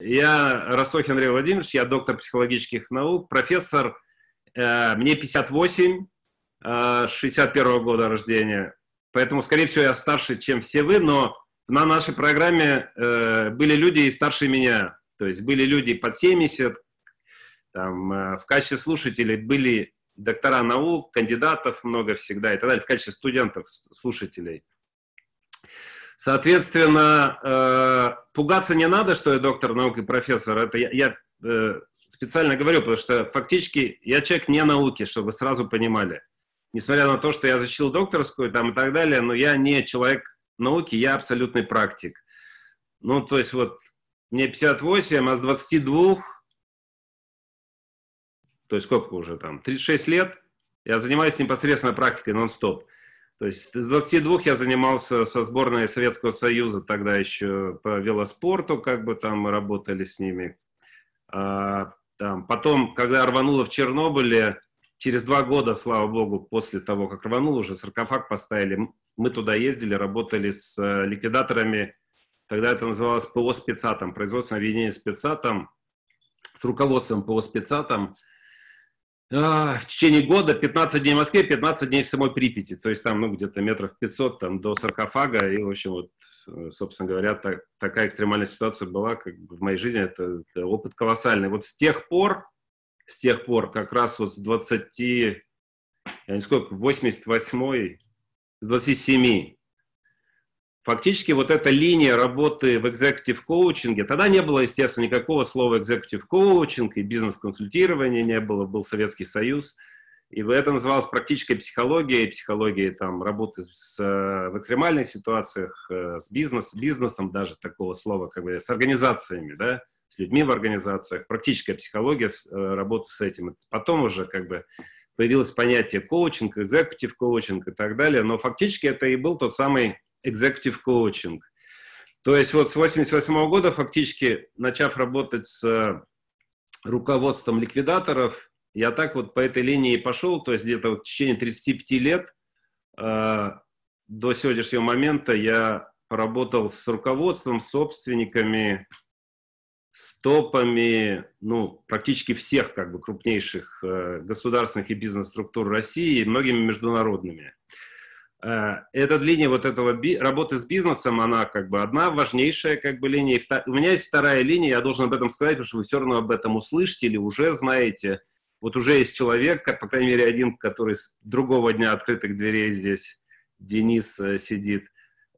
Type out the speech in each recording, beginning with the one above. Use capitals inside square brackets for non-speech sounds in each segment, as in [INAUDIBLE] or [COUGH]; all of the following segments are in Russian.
Я Ростох Андрей Владимирович, я доктор психологических наук, профессор. Э, мне 58, 61 э, года рождения. Поэтому, скорее всего, я старше, чем все вы, но на нашей программе э, были люди и старше меня. То есть были люди под 70, там, в качестве слушателей были доктора наук, кандидатов много всегда и так далее, в качестве студентов, слушателей – Соответственно, э, пугаться не надо, что я доктор наук и профессор. Это я, я э, специально говорю, потому что фактически я человек не науки, чтобы сразу понимали. Несмотря на то, что я защитил докторскую там, и так далее, но я не человек науки, я абсолютный практик. Ну, то есть вот мне 58, а с 22, то есть сколько уже там, 36 лет, я занимаюсь непосредственно практикой нон-стоп. То есть с 22 я занимался со сборной Советского Союза тогда еще по велоспорту, как бы там мы работали с ними. А, там. Потом, когда рвануло в Чернобыле, через два года, слава богу, после того, как рвануло, уже саркофаг поставили. Мы туда ездили, работали с э, ликвидаторами, тогда это называлось ПО спецатом, производственное объединение спецатом, с руководством ПО спецатом. А, в течение года 15 дней в Москве, 15 дней в самой Припяти. То есть там, ну, где-то метров 500 там, до саркофага. И, в общем, вот, э, собственно говоря, так, такая экстремальная ситуация была как в моей жизни. Это, это опыт колоссальный. Вот с тех пор, с тех пор, как раз вот с 20, я не сколько, 88 с 27 Фактически вот эта линия работы в executive коучинге, тогда не было, естественно, никакого слова executive коучинг и бизнес-консультирования не было, был Советский Союз. И это называлось практической психологией, психологией там, работы с, в экстремальных ситуациях, э, с бизнес, бизнесом даже такого слова, как бы, с организациями, да, с людьми в организациях, практическая психология э, работы с этим. Потом уже как бы появилось понятие коучинг, экзекутив коучинг и так далее, но фактически это и был тот самый executive coaching. То есть вот с 88 -го года фактически, начав работать с э, руководством ликвидаторов, я так вот по этой линии и пошел, то есть где-то вот в течение 35 лет э, до сегодняшнего момента я поработал с руководством, собственниками, с топами, ну, практически всех как бы крупнейших э, государственных и бизнес-структур России и многими международными. Э, эта линия вот этого работы с бизнесом, она как бы одна важнейшая как бы линия. У меня есть вторая линия, я должен об этом сказать, потому что вы все равно об этом услышите или уже знаете. Вот уже есть человек, как по крайней мере один, который с другого дня открытых дверей здесь, Денис э, сидит,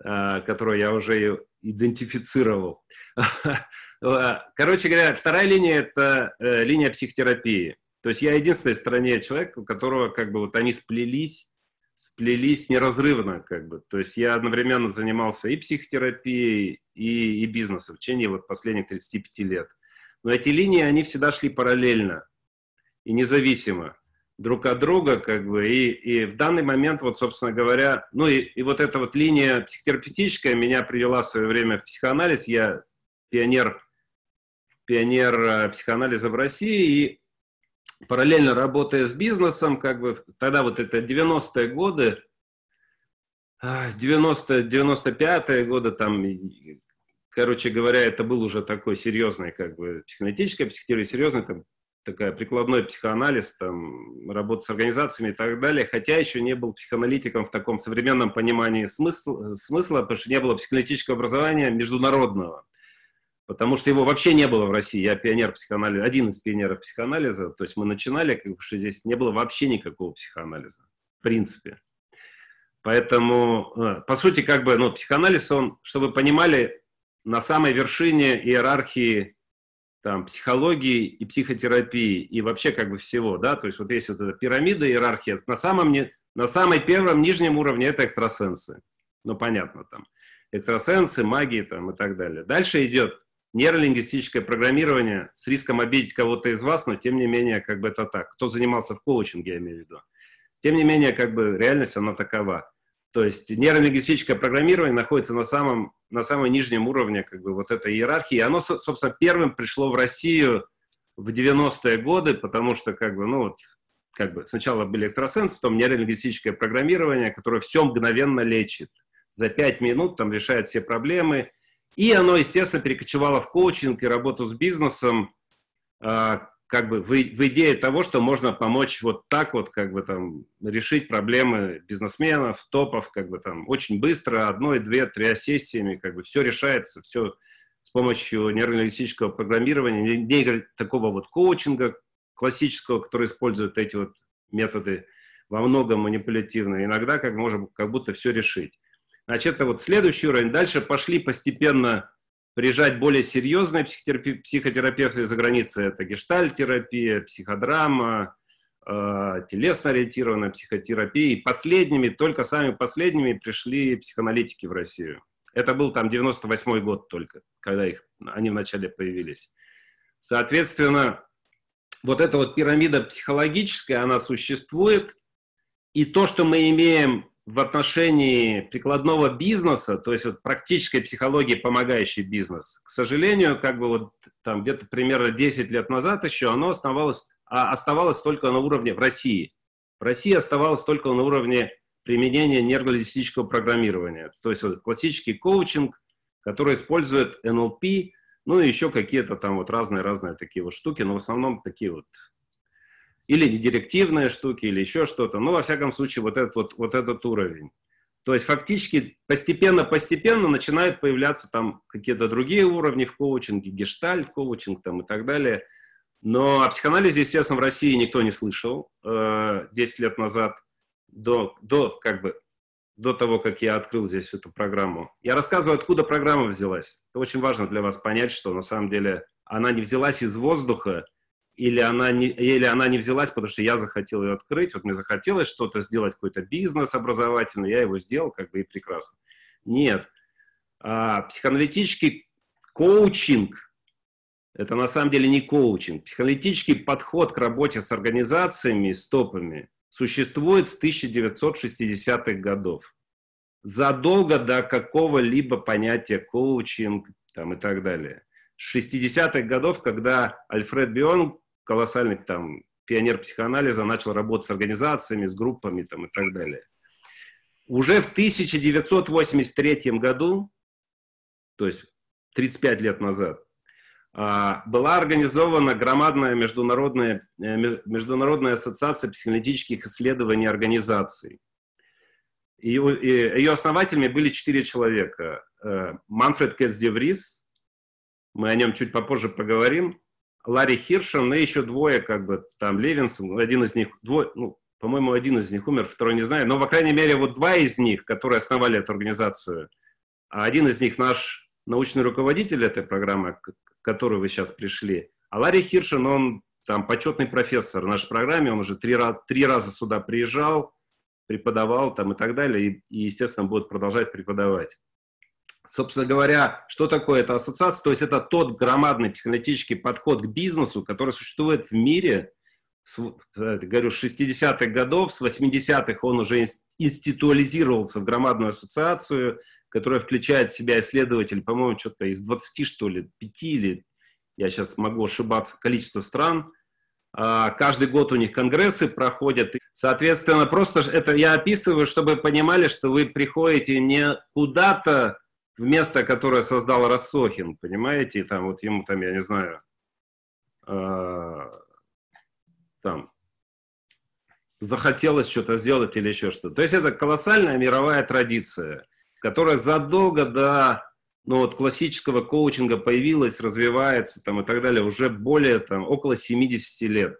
э, которого я уже идентифицировал. [LAUGHS] Короче говоря, вторая линия – это линия психотерапии. То есть я единственный в стране человек, у которого как бы вот они сплелись сплелись неразрывно, как бы. То есть я одновременно занимался и психотерапией, и, и бизнесом в течение вот последних 35 лет. Но эти линии, они всегда шли параллельно и независимо друг от друга, как бы, и, и в данный момент, вот, собственно говоря, ну и, и вот эта вот линия психотерапевтическая меня привела в свое время в психоанализ, я пионер, пионер а, психоанализа в России, и параллельно работая с бизнесом, как бы тогда вот это 90-е годы, 90-95-е а, годы, там, короче говоря, это был уже такой серьезный, как бы, психоаналитическая психотерапия, серьезный, там, такая прикладной психоанализ, там, работа с организациями и так далее, хотя еще не был психоаналитиком в таком современном понимании смысла, смысла потому что не было психоаналитического образования международного потому что его вообще не было в России. Я пионер психоанализа, один из пионеров психоанализа. То есть мы начинали, как бы что здесь не было вообще никакого психоанализа, в принципе. Поэтому, э, по сути, как бы, ну, психоанализ, он, чтобы вы понимали, на самой вершине иерархии там, психологии и психотерапии, и вообще как бы всего, да, то есть вот есть вот эта пирамида, иерархия, на самом, не, на самой первом нижнем уровне это экстрасенсы, ну, понятно, там, экстрасенсы, магии там и так далее. Дальше идет нейролингвистическое программирование с риском обидеть кого-то из вас, но тем не менее, как бы это так. Кто занимался в коучинге, я имею в виду. Тем не менее, как бы реальность, она такова. То есть нейролингвистическое программирование находится на самом, на самом нижнем уровне как бы вот этой иерархии. Оно, собственно, первым пришло в Россию в 90-е годы, потому что как бы, ну вот, как бы сначала были экстрасенс, потом нейролингвистическое программирование, которое все мгновенно лечит. За пять минут там решает все проблемы – и оно, естественно, перекочевало в коучинг и работу с бизнесом, а, как бы в, в идее того, что можно помочь вот так вот, как бы там решить проблемы бизнесменов, топов, как бы там очень быстро, одной, две, три сессиями, как бы все решается, все с помощью нейролингвистического программирования, не такого вот коучинга классического, который использует эти вот методы во многом манипулятивно. Иногда как можем как будто все решить. Значит, это вот следующий уровень. Дальше пошли постепенно приезжать более серьезные психотерапи- психотерапевты за границы. Это гештальтерапия, психодрама, э, телесно-ориентированная психотерапия. И последними, только самыми последними пришли психоаналитики в Россию. Это был там 98 год только, когда их, они вначале появились. Соответственно, вот эта вот пирамида психологическая, она существует. И то, что мы имеем в отношении прикладного бизнеса, то есть вот практической психологии, помогающей бизнес, к сожалению, как бы вот там где-то примерно 10 лет назад еще, оно оставалось, а, оставалось только на уровне в России. В России оставалось только на уровне применения нейролингвистического программирования. То есть вот классический коучинг, который использует NLP, ну и еще какие-то там вот разные-разные такие вот штуки, но в основном такие вот или директивные штуки, или еще что-то. Ну, во всяком случае, вот этот, вот, вот этот уровень. То есть фактически постепенно-постепенно начинают появляться там какие-то другие уровни в коучинге, гештальт коучинг там и так далее. Но о психоанализе, естественно, в России никто не слышал э, 10 лет назад, до, до, как бы, до того, как я открыл здесь эту программу. Я рассказываю, откуда программа взялась. Это очень важно для вас понять, что на самом деле она не взялась из воздуха, или она, не, или она не взялась, потому что я захотел ее открыть, вот мне захотелось что-то сделать, какой-то бизнес образовательный, я его сделал, как бы и прекрасно. Нет. А, психоаналитический коучинг – это на самом деле не коучинг. Психоаналитический подход к работе с организациями, и стопами существует с 1960-х годов. Задолго до какого-либо понятия коучинг там, и так далее. 60-х годов, когда Альфред Бион колоссальный там пионер психоанализа, начал работать с организациями, с группами там и так далее. Уже в 1983 году, то есть 35 лет назад, а, была организована громадная международная, э, международная ассоциация психоаналитических исследований организаций. Ее, ее основателями были четыре человека. Э, Манфред Кэтс Деврис, мы о нем чуть попозже поговорим, Ларри Хиршем, а и еще двое, как бы, там, Левинсон, один из них, двое, ну, по-моему, один из них умер, второй не знаю, но, по крайней мере, вот два из них, которые основали эту организацию, а один из них наш научный руководитель этой программы, к которой вы сейчас пришли, а Ларри Хиршин, он там почетный профессор в нашей программе, он уже три, раз, три раза сюда приезжал, преподавал там и так далее, и, и естественно, будет продолжать преподавать собственно говоря, что такое эта ассоциация? То есть это тот громадный психоаналитический подход к бизнесу, который существует в мире, с, э, говорю, с 60-х годов, с 80-х он уже институализировался в громадную ассоциацию, которая включает в себя исследователь, по-моему, что-то из 20, что ли, 5 или, я сейчас могу ошибаться, количество стран. А, каждый год у них конгрессы проходят. Соответственно, просто это я описываю, чтобы понимали, что вы приходите не куда-то, в место, которое создал Рассохин, понимаете, там вот ему там, я не знаю, э, там захотелось что-то сделать или еще что-то. То есть это колоссальная мировая традиция, которая задолго до ну, вот, классического коучинга появилась, развивается там и так далее уже более там около 70 лет,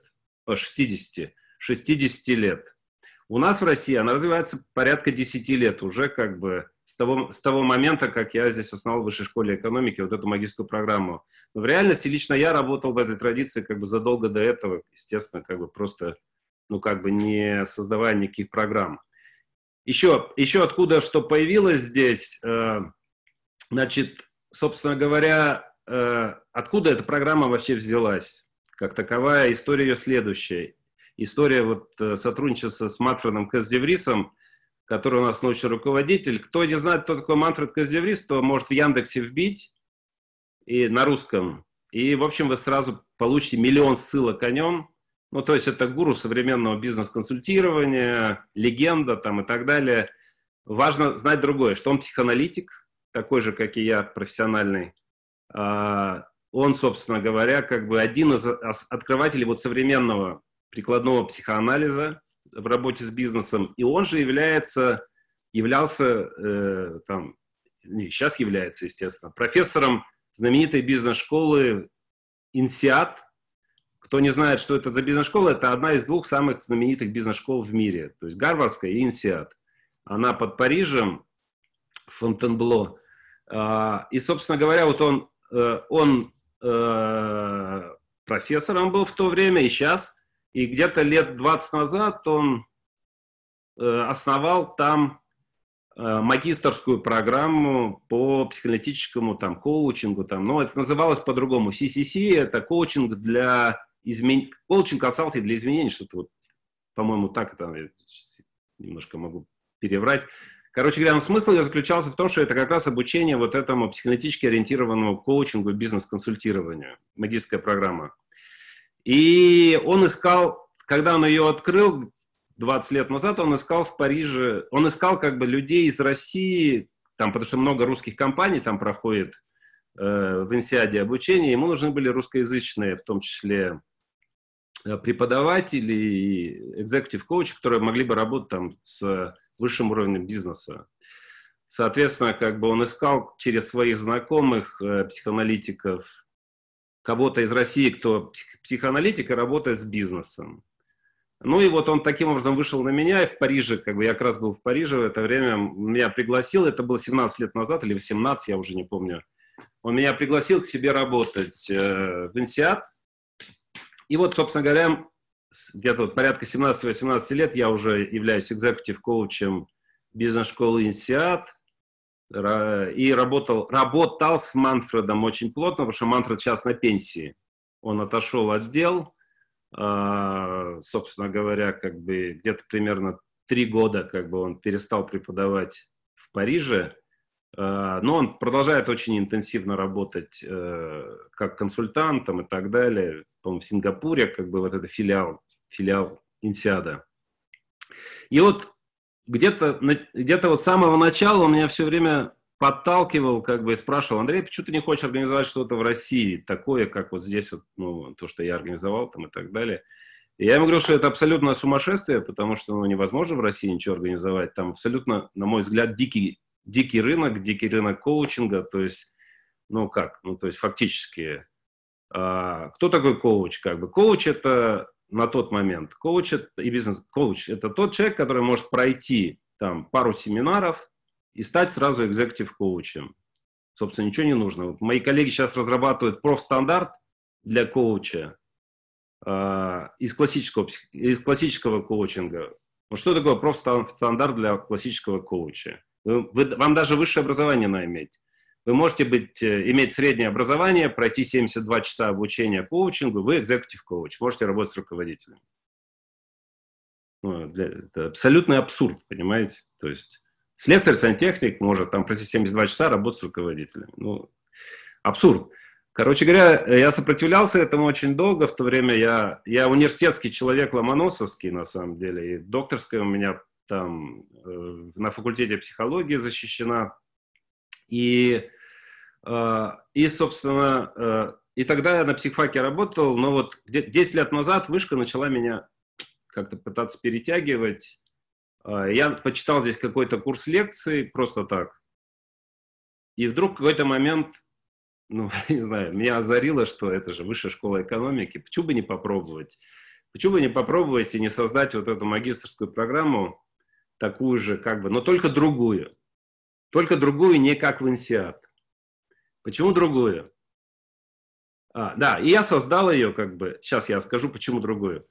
60, 60 лет. У нас в России она развивается порядка 10 лет уже как бы, с того, с того момента, как я здесь основал в Высшей школе экономики вот эту магическую программу. Но в реальности лично я работал в этой традиции как бы задолго до этого, естественно, как бы просто, ну, как бы не создавая никаких программ. Еще, еще откуда что появилось здесь, э, значит, собственно говоря, э, откуда эта программа вообще взялась? Как таковая история ее следующая. История вот э, сотрудничества с матфреном Каздеврисом – который у нас научный руководитель. Кто не знает, кто такой Манфред Каздеврис, то может в Яндексе вбить и на русском. И, в общем, вы сразу получите миллион ссылок о нем. Ну, то есть это гуру современного бизнес-консультирования, легенда там и так далее. Важно знать другое, что он психоаналитик, такой же, как и я, профессиональный. А, он, собственно говоря, как бы один из открывателей вот современного прикладного психоанализа, в работе с бизнесом, и он же является, являлся, э, там, не, сейчас является, естественно, профессором знаменитой бизнес-школы INSEAD. Кто не знает, что это за бизнес-школа, это одна из двух самых знаменитых бизнес-школ в мире, то есть Гарвардская и INSEAD. Она под Парижем, Фонтенбло. А, и, собственно говоря, вот он, э, он э, профессором был в то время и сейчас и где-то лет 20 назад он э, основал там э, магистрскую программу по психоаналитическому там, коучингу. Там, но это называлось по-другому. CCC – это коучинг для измен... коучинг консалтинг для изменений, что-то вот, по-моему, так это немножко могу переврать. Короче говоря, ну, смысл ее заключался в том, что это как раз обучение вот этому психоаналитически ориентированному коучингу, бизнес-консультированию, магистрская программа. И он искал, когда он ее открыл 20 лет назад, он искал в Париже, он искал как бы людей из России, там, потому что много русских компаний там проходит э, в Инсиаде обучение, ему нужны были русскоязычные, в том числе э, преподаватели и экзекутив коучи, которые могли бы работать там с высшим уровнем бизнеса. Соответственно, как бы он искал через своих знакомых, э, психоаналитиков, кого-то из России, кто психоаналитик и работает с бизнесом. Ну и вот он таким образом вышел на меня, и в Париже, как бы я как раз был в Париже в это время, меня пригласил, это было 17 лет назад или 18, я уже не помню. Он меня пригласил к себе работать э, в Инсиат. И вот, собственно говоря, где-то порядка 17-18 лет я уже являюсь экзекутив-коучем бизнес-школы Инсиат и работал, работал с Манфредом очень плотно, потому что Манфред сейчас на пенсии. Он отошел от дел, а, собственно говоря, как бы где-то примерно три года как бы он перестал преподавать в Париже, а, но он продолжает очень интенсивно работать э, как консультантом и так далее. По-моему, в Сингапуре как бы вот это филиал, филиал Инсиада. И вот где-то где вот с самого начала он меня все время подталкивал, как бы, и спрашивал, Андрей, почему ты не хочешь организовать что-то в России, такое, как вот здесь вот, ну, то, что я организовал, там, и так далее. И я ему говорю что это абсолютно сумасшествие, потому что, ну, невозможно в России ничего организовать. Там абсолютно, на мой взгляд, дикий, дикий рынок, дикий рынок коучинга, то есть, ну, как, ну, то есть, фактически, а, кто такой коуч, как бы? Коуч – это на тот момент. Коуч и бизнес-коуч – это тот человек, который может пройти там пару семинаров и стать сразу экзекутив-коучем. Собственно, ничего не нужно. Вот мои коллеги сейчас разрабатывают профстандарт для коуча э, из, классического, из классического коучинга. Вот что такое профстандарт для классического коуча? Вы, вы, вам даже высшее образование надо иметь. Вы можете быть, э, иметь среднее образование, пройти 72 часа обучения коучингу, вы экзекутив коуч, можете работать с руководителем. Ну, для, это абсолютный абсурд, понимаете? То есть слесарь, сантехник может там пройти 72 часа работать с руководителем. Ну, абсурд. Короче говоря, э, я сопротивлялся этому очень долго. В то время я, я университетский человек ломоносовский, на самом деле. И докторская у меня там э, на факультете психологии защищена. И а, и, собственно, э, и тогда я на психфаке работал, но вот 10 лет назад вышка начала меня как-то пытаться перетягивать. А, я почитал здесь какой-то курс лекций просто так. И вдруг в какой-то момент, ну, [LAUGHS] не знаю, меня озарило, что это же высшая школа экономики. Почему бы не попробовать? Почему бы не попробовать и не создать вот эту магистрскую программу, такую же как бы, но только другую? Только другую, не как в INSEAD. Почему другую? А, да, и я создал ее как бы, сейчас я скажу, почему другую.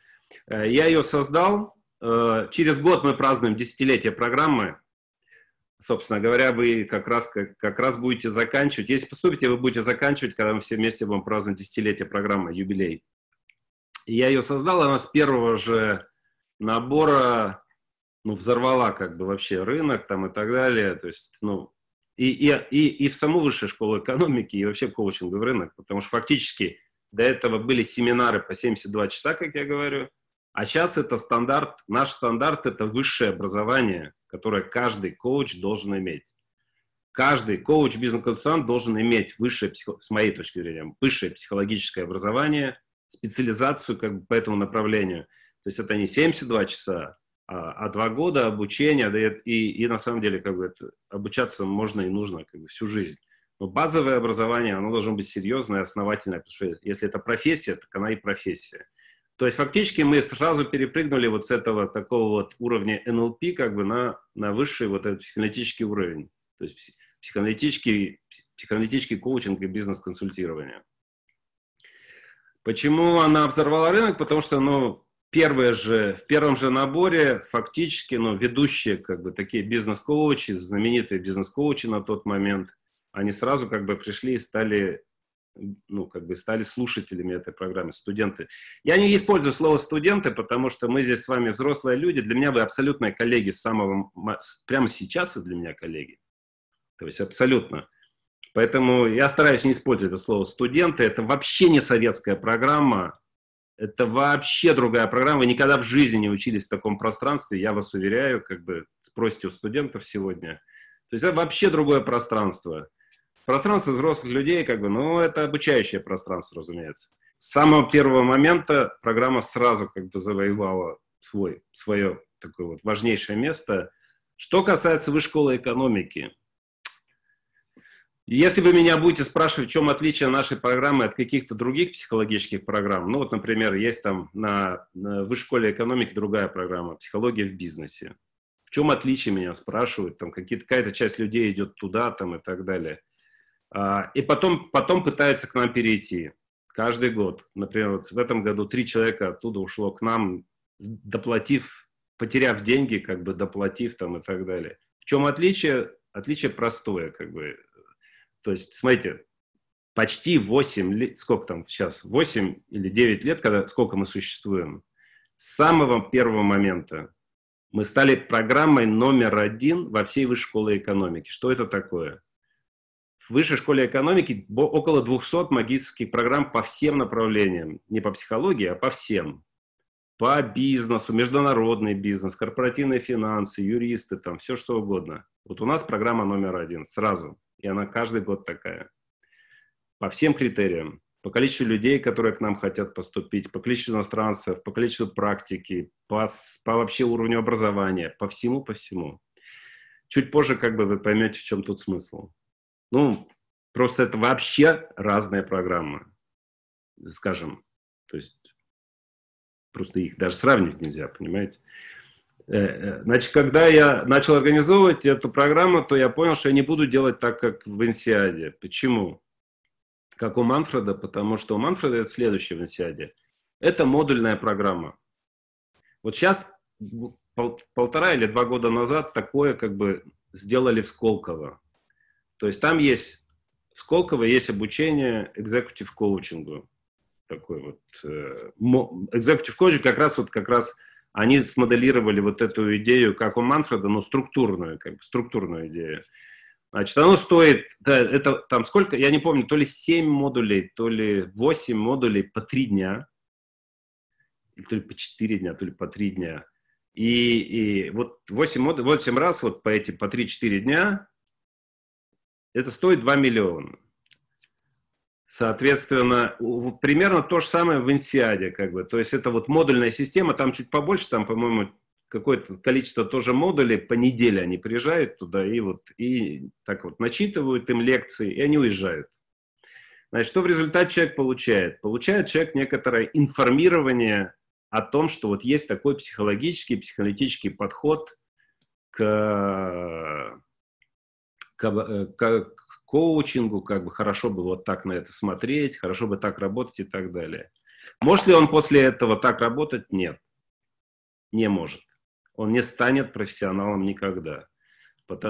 Э, я ее создал, э, через год мы празднуем десятилетие программы, собственно говоря, вы как раз, как, как раз будете заканчивать, если поступите, вы будете заканчивать, когда мы все вместе будем праздновать десятилетие программы, юбилей. я ее создал, она с первого же набора ну, взорвала как бы вообще рынок там и так далее. То есть, ну, и, и, и, и в саму высшую школу экономики, и вообще коучинговый рынок, потому что фактически до этого были семинары по 72 часа, как я говорю, а сейчас это стандарт, наш стандарт – это высшее образование, которое каждый коуч должен иметь. Каждый коуч, бизнес-консультант должен иметь высшее, с моей точки зрения, высшее психологическое образование, специализацию как бы по этому направлению. То есть это не 72 часа, а, а, два года обучения, да и, и, на самом деле, как бы, обучаться можно и нужно как бы, всю жизнь. Но базовое образование, оно должно быть серьезное, основательное, потому что если это профессия, так она и профессия. То есть фактически мы сразу перепрыгнули вот с этого такого вот уровня НЛП как бы на, на высший вот этот психоаналитический уровень. То есть психоаналитический, психоаналитический коучинг и бизнес-консультирование. Почему она взорвала рынок? Потому что, ну, первое же, в первом же наборе фактически ну, ведущие, как бы такие бизнес-коучи, знаменитые бизнес-коучи на тот момент, они сразу как бы пришли и стали ну, как бы стали слушателями этой программы, студенты. Я не использую слово студенты, потому что мы здесь с вами взрослые люди. Для меня вы абсолютные коллеги с самого... Прямо сейчас вы для меня коллеги. То есть абсолютно. Поэтому я стараюсь не использовать это слово студенты. Это вообще не советская программа. Это вообще другая программа. Вы никогда в жизни не учились в таком пространстве, я вас уверяю, как бы спросите у студентов сегодня. То есть это вообще другое пространство. Пространство взрослых людей, как бы, ну, это обучающее пространство, разумеется. С самого первого момента программа сразу как бы завоевала свой, свое такое вот важнейшее место. Что касается высшей школы экономики, если вы меня будете спрашивать, в чем отличие нашей программы от каких-то других психологических программ, ну вот, например, есть там на, на Высшей школе экономики другая программа «Психология в бизнесе». В чем отличие, меня спрашивают, там какая-то часть людей идет туда там и так далее. А, и потом, потом пытаются к нам перейти каждый год. Например, вот в этом году три человека оттуда ушло к нам, доплатив, потеряв деньги, как бы доплатив там и так далее. В чем отличие? Отличие простое, как бы то есть, смотрите, почти 8 лет, сколько там сейчас, 8 или 9 лет, когда, сколько мы существуем, с самого первого момента мы стали программой номер один во всей высшей школе экономики. Что это такое? В высшей школе экономики около 200 магистрских программ по всем направлениям. Не по психологии, а по всем по бизнесу, международный бизнес, корпоративные финансы, юристы, там все что угодно. Вот у нас программа номер один сразу, и она каждый год такая. По всем критериям, по количеству людей, которые к нам хотят поступить, по количеству иностранцев, по количеству практики, по, по вообще уровню образования, по всему, по всему. Чуть позже как бы вы поймете, в чем тут смысл. Ну, просто это вообще разные программы, скажем. То есть просто их даже сравнивать нельзя, понимаете? Э, э, значит, когда я начал организовывать эту программу, то я понял, что я не буду делать так, как в Инсиаде. Почему? Как у Манфреда, потому что у Манфреда это следующее в Инсиаде. Это модульная программа. Вот сейчас, пол, полтора или два года назад, такое как бы сделали в Сколково. То есть там есть, в Сколково есть обучение экзекутив коучингу такой вот э, Executive Coach как раз вот как раз они смоделировали вот эту идею, как у Манфреда, но структурную, как бы структурную идею. Значит, оно стоит, да, это там сколько, я не помню, то ли 7 модулей, то ли 8 модулей по 3 дня, или то ли по 4 дня, то ли по 3 дня. И, и вот 8, мод, 8 раз вот по эти, по 3-4 дня, это стоит 2 миллиона. Соответственно, примерно то же самое в Инсиаде, как бы. То есть это вот модульная система, там чуть побольше, там, по-моему, какое-то количество тоже модулей, по неделе они приезжают туда и вот и так вот начитывают им лекции, и они уезжают. Значит, что в результате человек получает? Получает человек некоторое информирование о том, что вот есть такой психологический, психолитический подход к, к, к коучингу, как бы хорошо бы вот так на это смотреть, хорошо бы так работать и так далее. Может ли он после этого так работать? Нет, не может. Он не станет профессионалом никогда.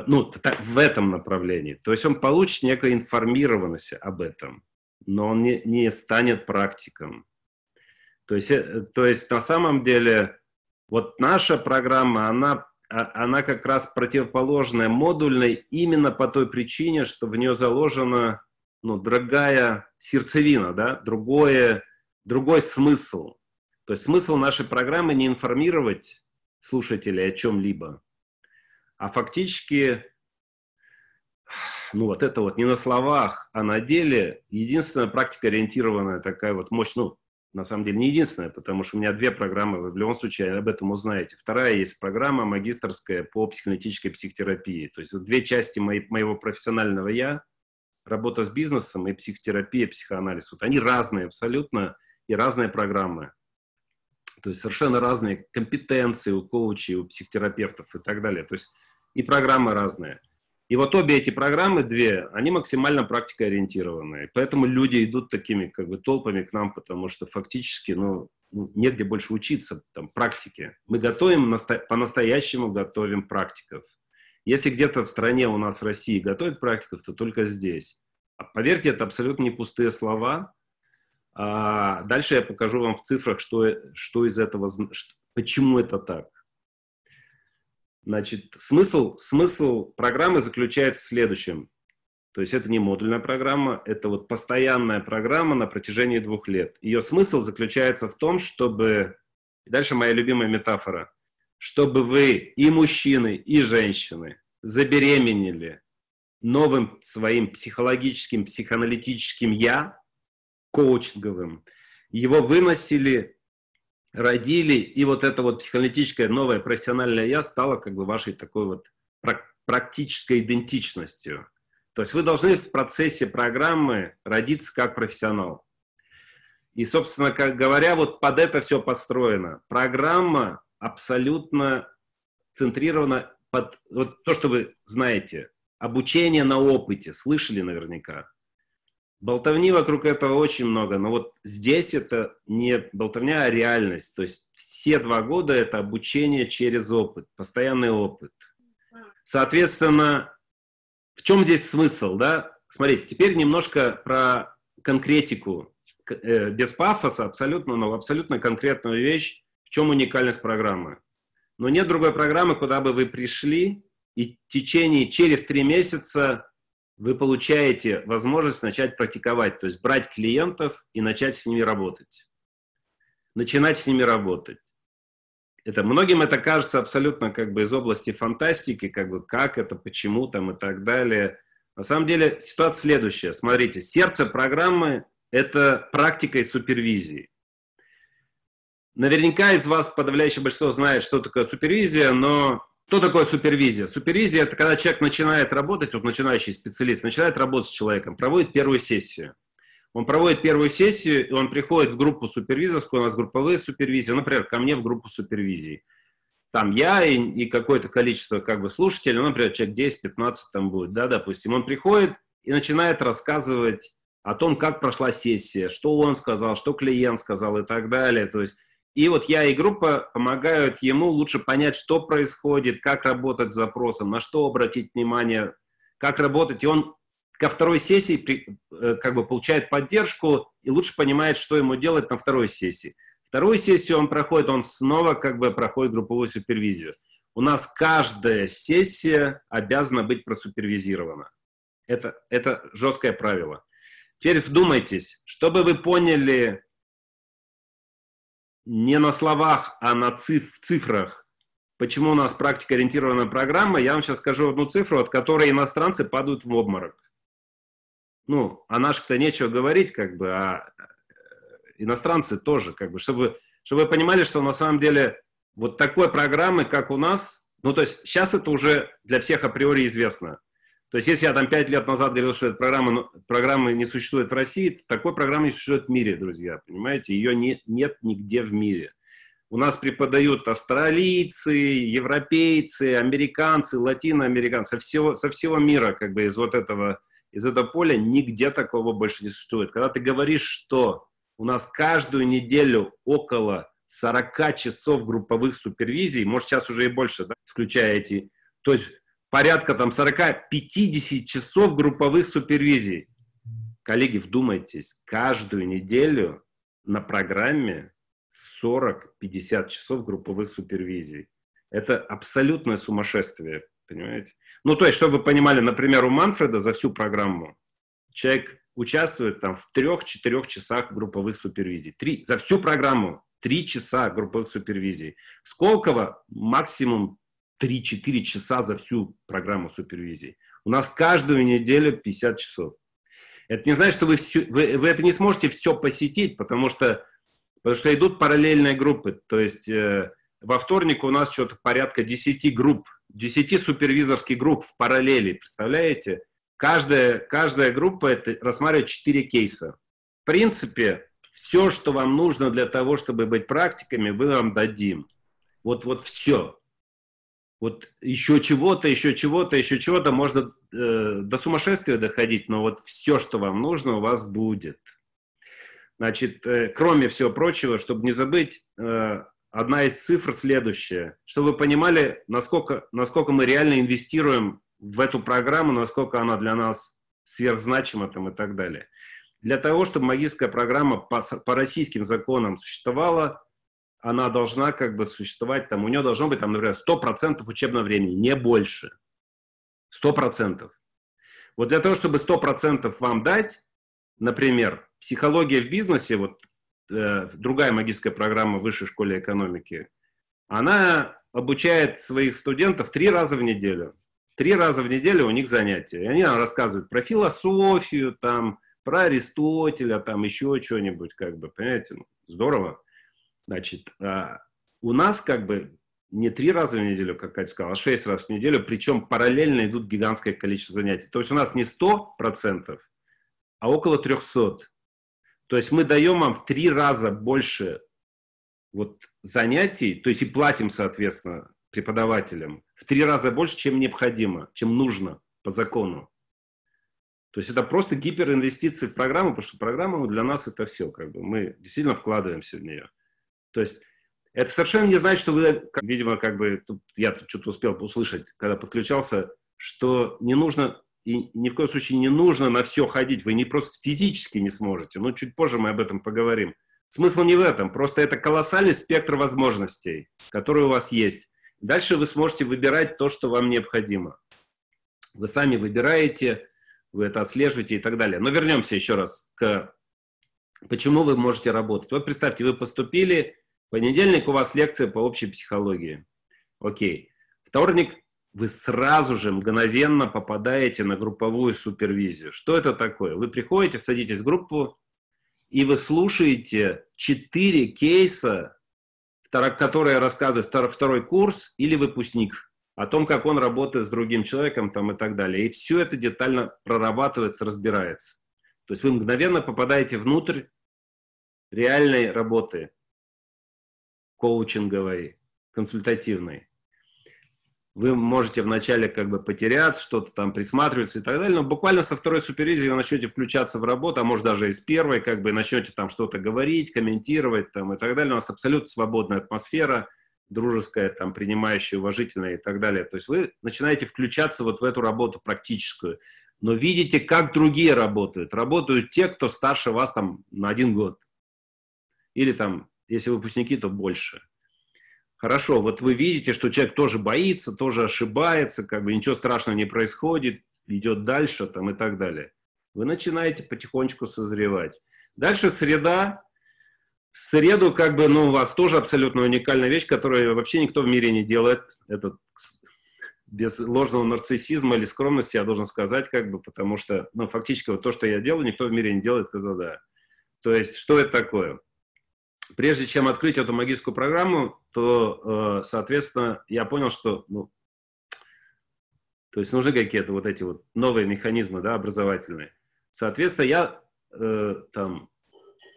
Ну, в этом направлении. То есть он получит некую информированность об этом, но он не, не станет практиком. То есть, э, то есть на самом деле вот наша программа, она а, она как раз противоположная модульной именно по той причине, что в нее заложена ну, другая сердцевина, да, другое, другой смысл. То есть смысл нашей программы не информировать слушателей о чем-либо, а фактически, ну вот это вот не на словах, а на деле, единственная практика ориентированная такая вот мощь, ну, на самом деле не единственная, потому что у меня две программы, вы в любом случае об этом узнаете. Вторая есть программа магистрская по психоаналитической психотерапии. То есть вот две части моей, моего профессионального «я», работа с бизнесом и психотерапия, психоанализ, вот они разные абсолютно и разные программы. То есть совершенно разные компетенции у коучей, у психотерапевтов и так далее. То есть и программы разные – и вот обе эти программы, две, они максимально практикоориентированные. Поэтому люди идут такими как бы толпами к нам, потому что фактически, ну, ну негде больше учиться там практике. Мы готовим, по-настоящему готовим практиков. Если где-то в стране у нас в России готовят практиков, то только здесь. А поверьте, это абсолютно не пустые слова. А дальше я покажу вам в цифрах, что, что из этого, почему это так. Значит, смысл, смысл программы заключается в следующем. То есть это не модульная программа, это вот постоянная программа на протяжении двух лет. Ее смысл заключается в том, чтобы... И дальше моя любимая метафора. Чтобы вы и мужчины, и женщины забеременели новым своим психологическим, психоаналитическим «я», коучинговым, его выносили родили, и вот это вот психоаналитическое новое профессиональное «я» стало как бы вашей такой вот практической идентичностью. То есть вы должны в процессе программы родиться как профессионал. И, собственно как говоря, вот под это все построено. Программа абсолютно центрирована под вот то, что вы знаете. Обучение на опыте, слышали наверняка. Болтовни вокруг этого очень много, но вот здесь это не болтовня, а реальность. То есть все два года это обучение через опыт, постоянный опыт. Соответственно, в чем здесь смысл, да? Смотрите, теперь немножко про конкретику, э, без пафоса абсолютно, но абсолютно конкретную вещь, в чем уникальность программы. Но нет другой программы, куда бы вы пришли и в течение через три месяца вы получаете возможность начать практиковать, то есть брать клиентов и начать с ними работать. Начинать с ними работать. Это многим это кажется абсолютно как бы из области фантастики, как бы как это, почему там и так далее. На самом деле ситуация следующая. Смотрите, сердце программы – это практика и супервизии. Наверняка из вас подавляющее большинство знает, что такое супервизия, но что такое супервизия? Супервизия – это когда человек начинает работать, вот начинающий специалист, начинает работать с человеком, проводит первую сессию. Он проводит первую сессию, и он приходит в группу супервизорскую, у нас групповые супервизии, ну, например, ко мне в группу супервизии. Там я и, и какое-то количество как бы слушателей, ну, например, человек 10-15 там будет, да, допустим. Он приходит и начинает рассказывать о том, как прошла сессия, что он сказал, что клиент сказал и так далее. То есть и вот я и группа помогают ему лучше понять, что происходит, как работать с запросом, на что обратить внимание, как работать. И он ко второй сессии при, э, как бы получает поддержку и лучше понимает, что ему делать на второй сессии. Вторую сессию он проходит, он снова как бы проходит групповую супервизию. У нас каждая сессия обязана быть просупервизирована. Это, это жесткое правило. Теперь вдумайтесь, чтобы вы поняли, не на словах, а на циф- в цифрах. Почему у нас практика ориентированная программа? Я вам сейчас скажу одну цифру, от которой иностранцы падают в обморок. Ну, о а наших-то нечего говорить, как бы, а э, иностранцы тоже, как бы, чтобы, чтобы вы понимали, что на самом деле вот такой программы, как у нас, ну, то есть сейчас это уже для всех априори известно. То есть, если я там пять лет назад говорил, что эта программа, ну, программа не существует в России, такой программы не существует в мире, друзья, понимаете? Ее не, нет нигде в мире. У нас преподают австралийцы, европейцы, американцы, латиноамериканцы, со всего, со всего мира, как бы из вот этого, из этого поля нигде такого больше не существует. Когда ты говоришь, что у нас каждую неделю около 40 часов групповых супервизий, может, сейчас уже и больше, да, включая эти, то есть порядка там 40-50 часов групповых супервизий. Коллеги, вдумайтесь, каждую неделю на программе 40-50 часов групповых супервизий. Это абсолютное сумасшествие, понимаете? Ну, то есть, чтобы вы понимали, например, у Манфреда за всю программу человек участвует там в 3-4 часах групповых супервизий. Три, за всю программу 3 часа групповых супервизий. Сколково максимум 3-4 часа за всю программу супервизии. У нас каждую неделю 50 часов. Это не значит, что вы, все, вы, вы это не сможете все посетить, потому что, потому что идут параллельные группы. То есть э, во вторник у нас что-то порядка 10 групп, 10 супервизорских групп в параллели, представляете? Каждая, каждая группа это, рассматривает 4 кейса. В принципе, все, что вам нужно для того, чтобы быть практиками, мы вам дадим. Вот, вот все вот еще чего-то, еще чего-то, еще чего-то, можно э, до сумасшествия доходить, но вот все, что вам нужно, у вас будет. Значит, э, кроме всего прочего, чтобы не забыть, э, одна из цифр следующая, чтобы вы понимали, насколько, насколько мы реально инвестируем в эту программу, насколько она для нас сверхзначима там и так далее. Для того, чтобы магическая программа по, по российским законам существовала, она должна как бы существовать, там, у нее должно быть, там, например, 100% учебного времени, не больше. 100%. Вот для того, чтобы 100% вам дать, например, психология в бизнесе, вот э, другая магическая программа в Высшей школе экономики, она обучает своих студентов три раза в неделю. Три раза в неделю у них занятия. И они нам рассказывают про философию, там, про Аристотеля, там еще что-нибудь, как бы, понимаете, ну, здорово. Значит, а, у нас как бы не три раза в неделю, как Катя сказала, а шесть раз в неделю, причем параллельно идут гигантское количество занятий. То есть у нас не сто процентов, а около 300. То есть мы даем вам в три раза больше вот занятий, то есть и платим, соответственно, преподавателям в три раза больше, чем необходимо, чем нужно по закону. То есть это просто гиперинвестиции в программу, потому что программа для нас это все. Как бы мы действительно вкладываемся в нее. То есть это совершенно не значит, что вы, видимо, как бы, я тут что-то успел услышать, когда подключался, что не нужно и ни в коем случае не нужно на все ходить. Вы не просто физически не сможете. Но ну, чуть позже мы об этом поговорим. Смысл не в этом. Просто это колоссальный спектр возможностей, которые у вас есть. Дальше вы сможете выбирать то, что вам необходимо. Вы сами выбираете, вы это отслеживаете и так далее. Но вернемся еще раз к почему вы можете работать. Вот представьте, вы поступили, Понедельник у вас лекция по общей психологии. Окей. Вторник вы сразу же мгновенно попадаете на групповую супервизию. Что это такое? Вы приходите, садитесь в группу, и вы слушаете четыре кейса, которые рассказывает второй курс или выпускник о том, как он работает с другим человеком там, и так далее. И все это детально прорабатывается, разбирается. То есть вы мгновенно попадаете внутрь реальной работы коучинговой, консультативной. Вы можете вначале как бы потерять что-то там присматриваться и так далее, но буквально со второй супервизии вы начнете включаться в работу, а может даже и с первой, как бы начнете там что-то говорить, комментировать там и так далее. У нас абсолютно свободная атмосфера, дружеская, там, принимающая, уважительная и так далее. То есть вы начинаете включаться вот в эту работу практическую но видите, как другие работают. Работают те, кто старше вас там на один год. Или там если выпускники, то больше. Хорошо, вот вы видите, что человек тоже боится, тоже ошибается, как бы ничего страшного не происходит, идет дальше там и так далее. Вы начинаете потихонечку созревать. Дальше среда. В среду как бы, ну, у вас тоже абсолютно уникальная вещь, которую вообще никто в мире не делает. Это без ложного нарциссизма или скромности, я должен сказать, как бы, потому что, ну, фактически вот то, что я делаю, никто в мире не делает, тогда да. То есть, что это такое? прежде чем открыть эту магическую программу, то, э, соответственно, я понял, что, ну, то есть нужны какие-то вот эти вот новые механизмы, да, образовательные. Соответственно, я э, там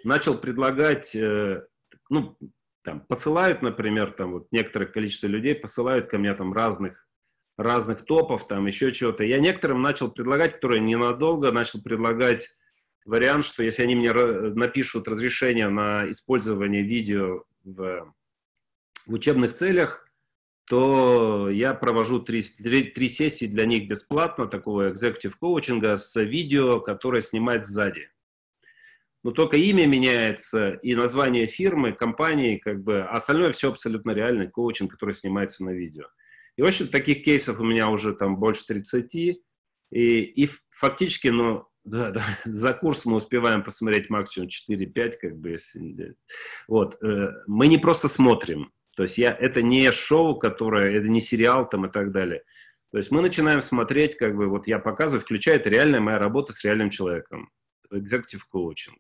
начал предлагать, э, ну, там, посылают, например, там вот некоторое количество людей посылают ко мне там разных разных топов, там еще чего-то. Я некоторым начал предлагать, которые ненадолго, начал предлагать вариант, что если они мне напишут разрешение на использование видео в, в учебных целях, то я провожу три, три, три сессии для них бесплатно, такого executive коучинга с видео, которое снимает сзади. Но только имя меняется и название фирмы, компании, как бы, а остальное все абсолютно реальный коучинг, который снимается на видео. И, в общем, таких кейсов у меня уже там больше 30. И, и фактически, ну, да, да. [LAUGHS] За курс мы успеваем посмотреть максимум 4-5, как бы, если... Вот. Э, мы не просто смотрим. То есть я... это не шоу, которое... Это не сериал там и так далее. То есть мы начинаем смотреть, как бы, вот я показываю, включает реальная моя работа с реальным человеком. Executive coaching.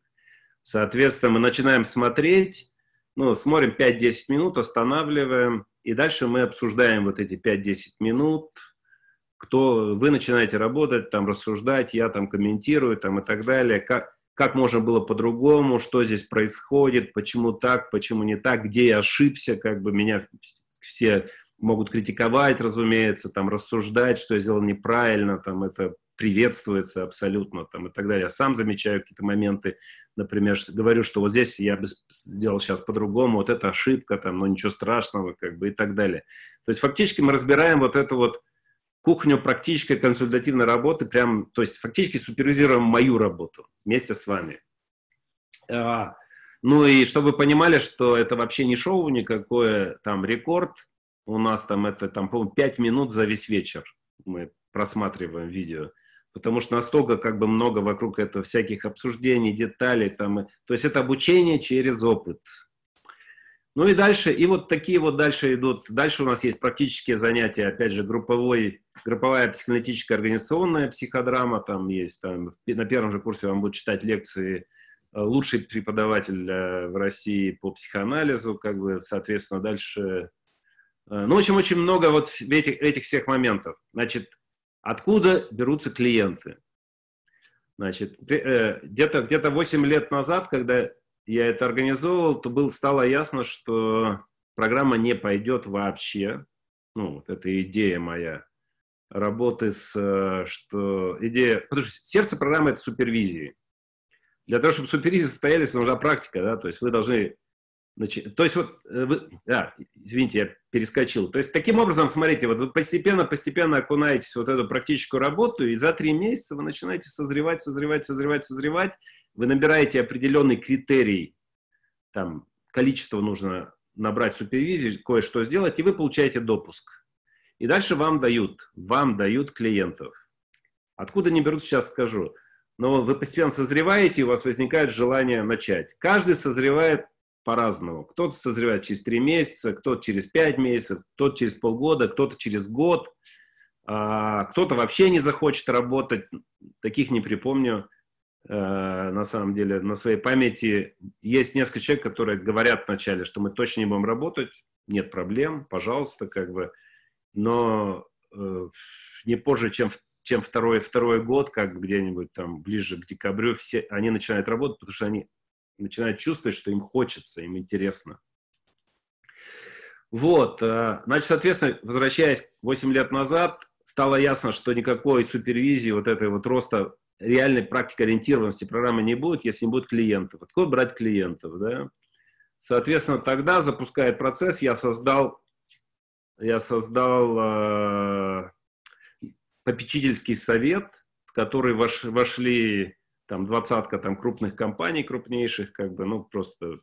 Соответственно, мы начинаем смотреть, ну, смотрим 5-10 минут, останавливаем, и дальше мы обсуждаем вот эти 5-10 минут, кто вы начинаете работать, там рассуждать, я там комментирую, там и так далее, как как можно было по-другому, что здесь происходит, почему так, почему не так, где я ошибся, как бы меня все могут критиковать, разумеется, там рассуждать, что я сделал неправильно, там это приветствуется абсолютно, там и так далее. Я сам замечаю какие-то моменты, например, что, говорю, что вот здесь я бы сделал сейчас по-другому, вот это ошибка, там, но ничего страшного, как бы и так далее. То есть фактически мы разбираем вот это вот кухню практической консультативной работы, прям, то есть фактически супервизируем мою работу вместе с вами. А, ну и чтобы вы понимали, что это вообще не шоу никакое, там рекорд, у нас там это, там, по-моему, 5 минут за весь вечер мы просматриваем видео, потому что настолько как бы много вокруг этого всяких обсуждений, деталей, там, то есть это обучение через опыт. Ну и дальше, и вот такие вот дальше идут, дальше у нас есть практические занятия, опять же, групповой групповая психоаналитическая организационная психодрама, там есть, там, на первом же курсе вам будут читать лекции э, лучший преподаватель э, в России по психоанализу, как бы, соответственно, дальше... Э, ну, в общем, очень много вот этих, этих всех моментов. Значит, откуда берутся клиенты? Значит, где-то где 8 лет назад, когда я это организовывал, то был, стало ясно, что программа не пойдет вообще. Ну, вот эта идея моя работы с, э, что идея, потому что сердце программы это супервизии. Для того, чтобы супервизии состоялись, нужна практика, да, то есть вы должны начать, то есть вот, э, вы, да, извините, я перескочил. То есть таким образом, смотрите, вот вы постепенно-постепенно окунаетесь в вот эту практическую работу, и за три месяца вы начинаете созревать, созревать, созревать, созревать, вы набираете определенный критерий, там, количество нужно набрать супервизии, кое-что сделать, и вы получаете допуск. И дальше вам дают, вам дают клиентов. Откуда не берут, сейчас скажу. Но вы постепенно созреваете, и у вас возникает желание начать. Каждый созревает по-разному. Кто-то созревает через три месяца, кто-то через пять месяцев, кто-то через полгода, кто-то через год. А, кто-то вообще не захочет работать. Таких не припомню э, на самом деле на своей памяти есть несколько человек, которые говорят вначале, что мы точно не будем работать, нет проблем, пожалуйста, как бы но э, не позже, чем, чем второй, второй год, как где-нибудь там ближе к декабрю, все, они начинают работать, потому что они начинают чувствовать, что им хочется, им интересно. Вот, э, значит, соответственно, возвращаясь 8 лет назад, стало ясно, что никакой супервизии вот этой вот роста реальной практики ориентированности программы не будет, если не будет клиентов. Откуда брать клиентов, да? Соответственно, тогда, запуская процесс, я создал я создал э, попечительский совет, в который вош, вошли там двадцатка там крупных компаний, крупнейших, как бы, ну, просто,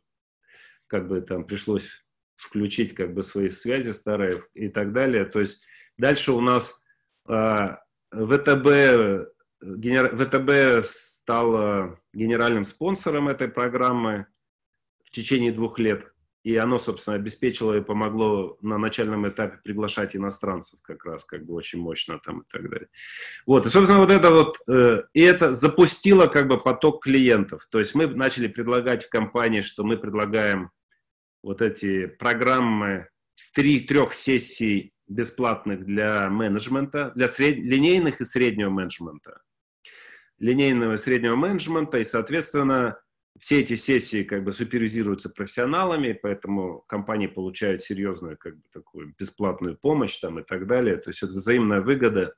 как бы, там пришлось включить, как бы, свои связи старые и так далее. То есть дальше у нас э, ВТБ, генер... ВТБ стал генеральным спонсором этой программы в течение двух лет. И оно, собственно, обеспечило и помогло на начальном этапе приглашать иностранцев как раз, как бы очень мощно там и так далее. Вот, и, собственно, вот это вот, э, и это запустило как бы поток клиентов. То есть мы начали предлагать в компании, что мы предлагаем вот эти программы три-трех сессий бесплатных для менеджмента, для сред... линейных и среднего менеджмента. Линейного и среднего менеджмента, и, соответственно, все эти сессии как бы супервизируются профессионалами, поэтому компании получают серьезную как бы такую бесплатную помощь там и так далее. То есть это взаимная выгода.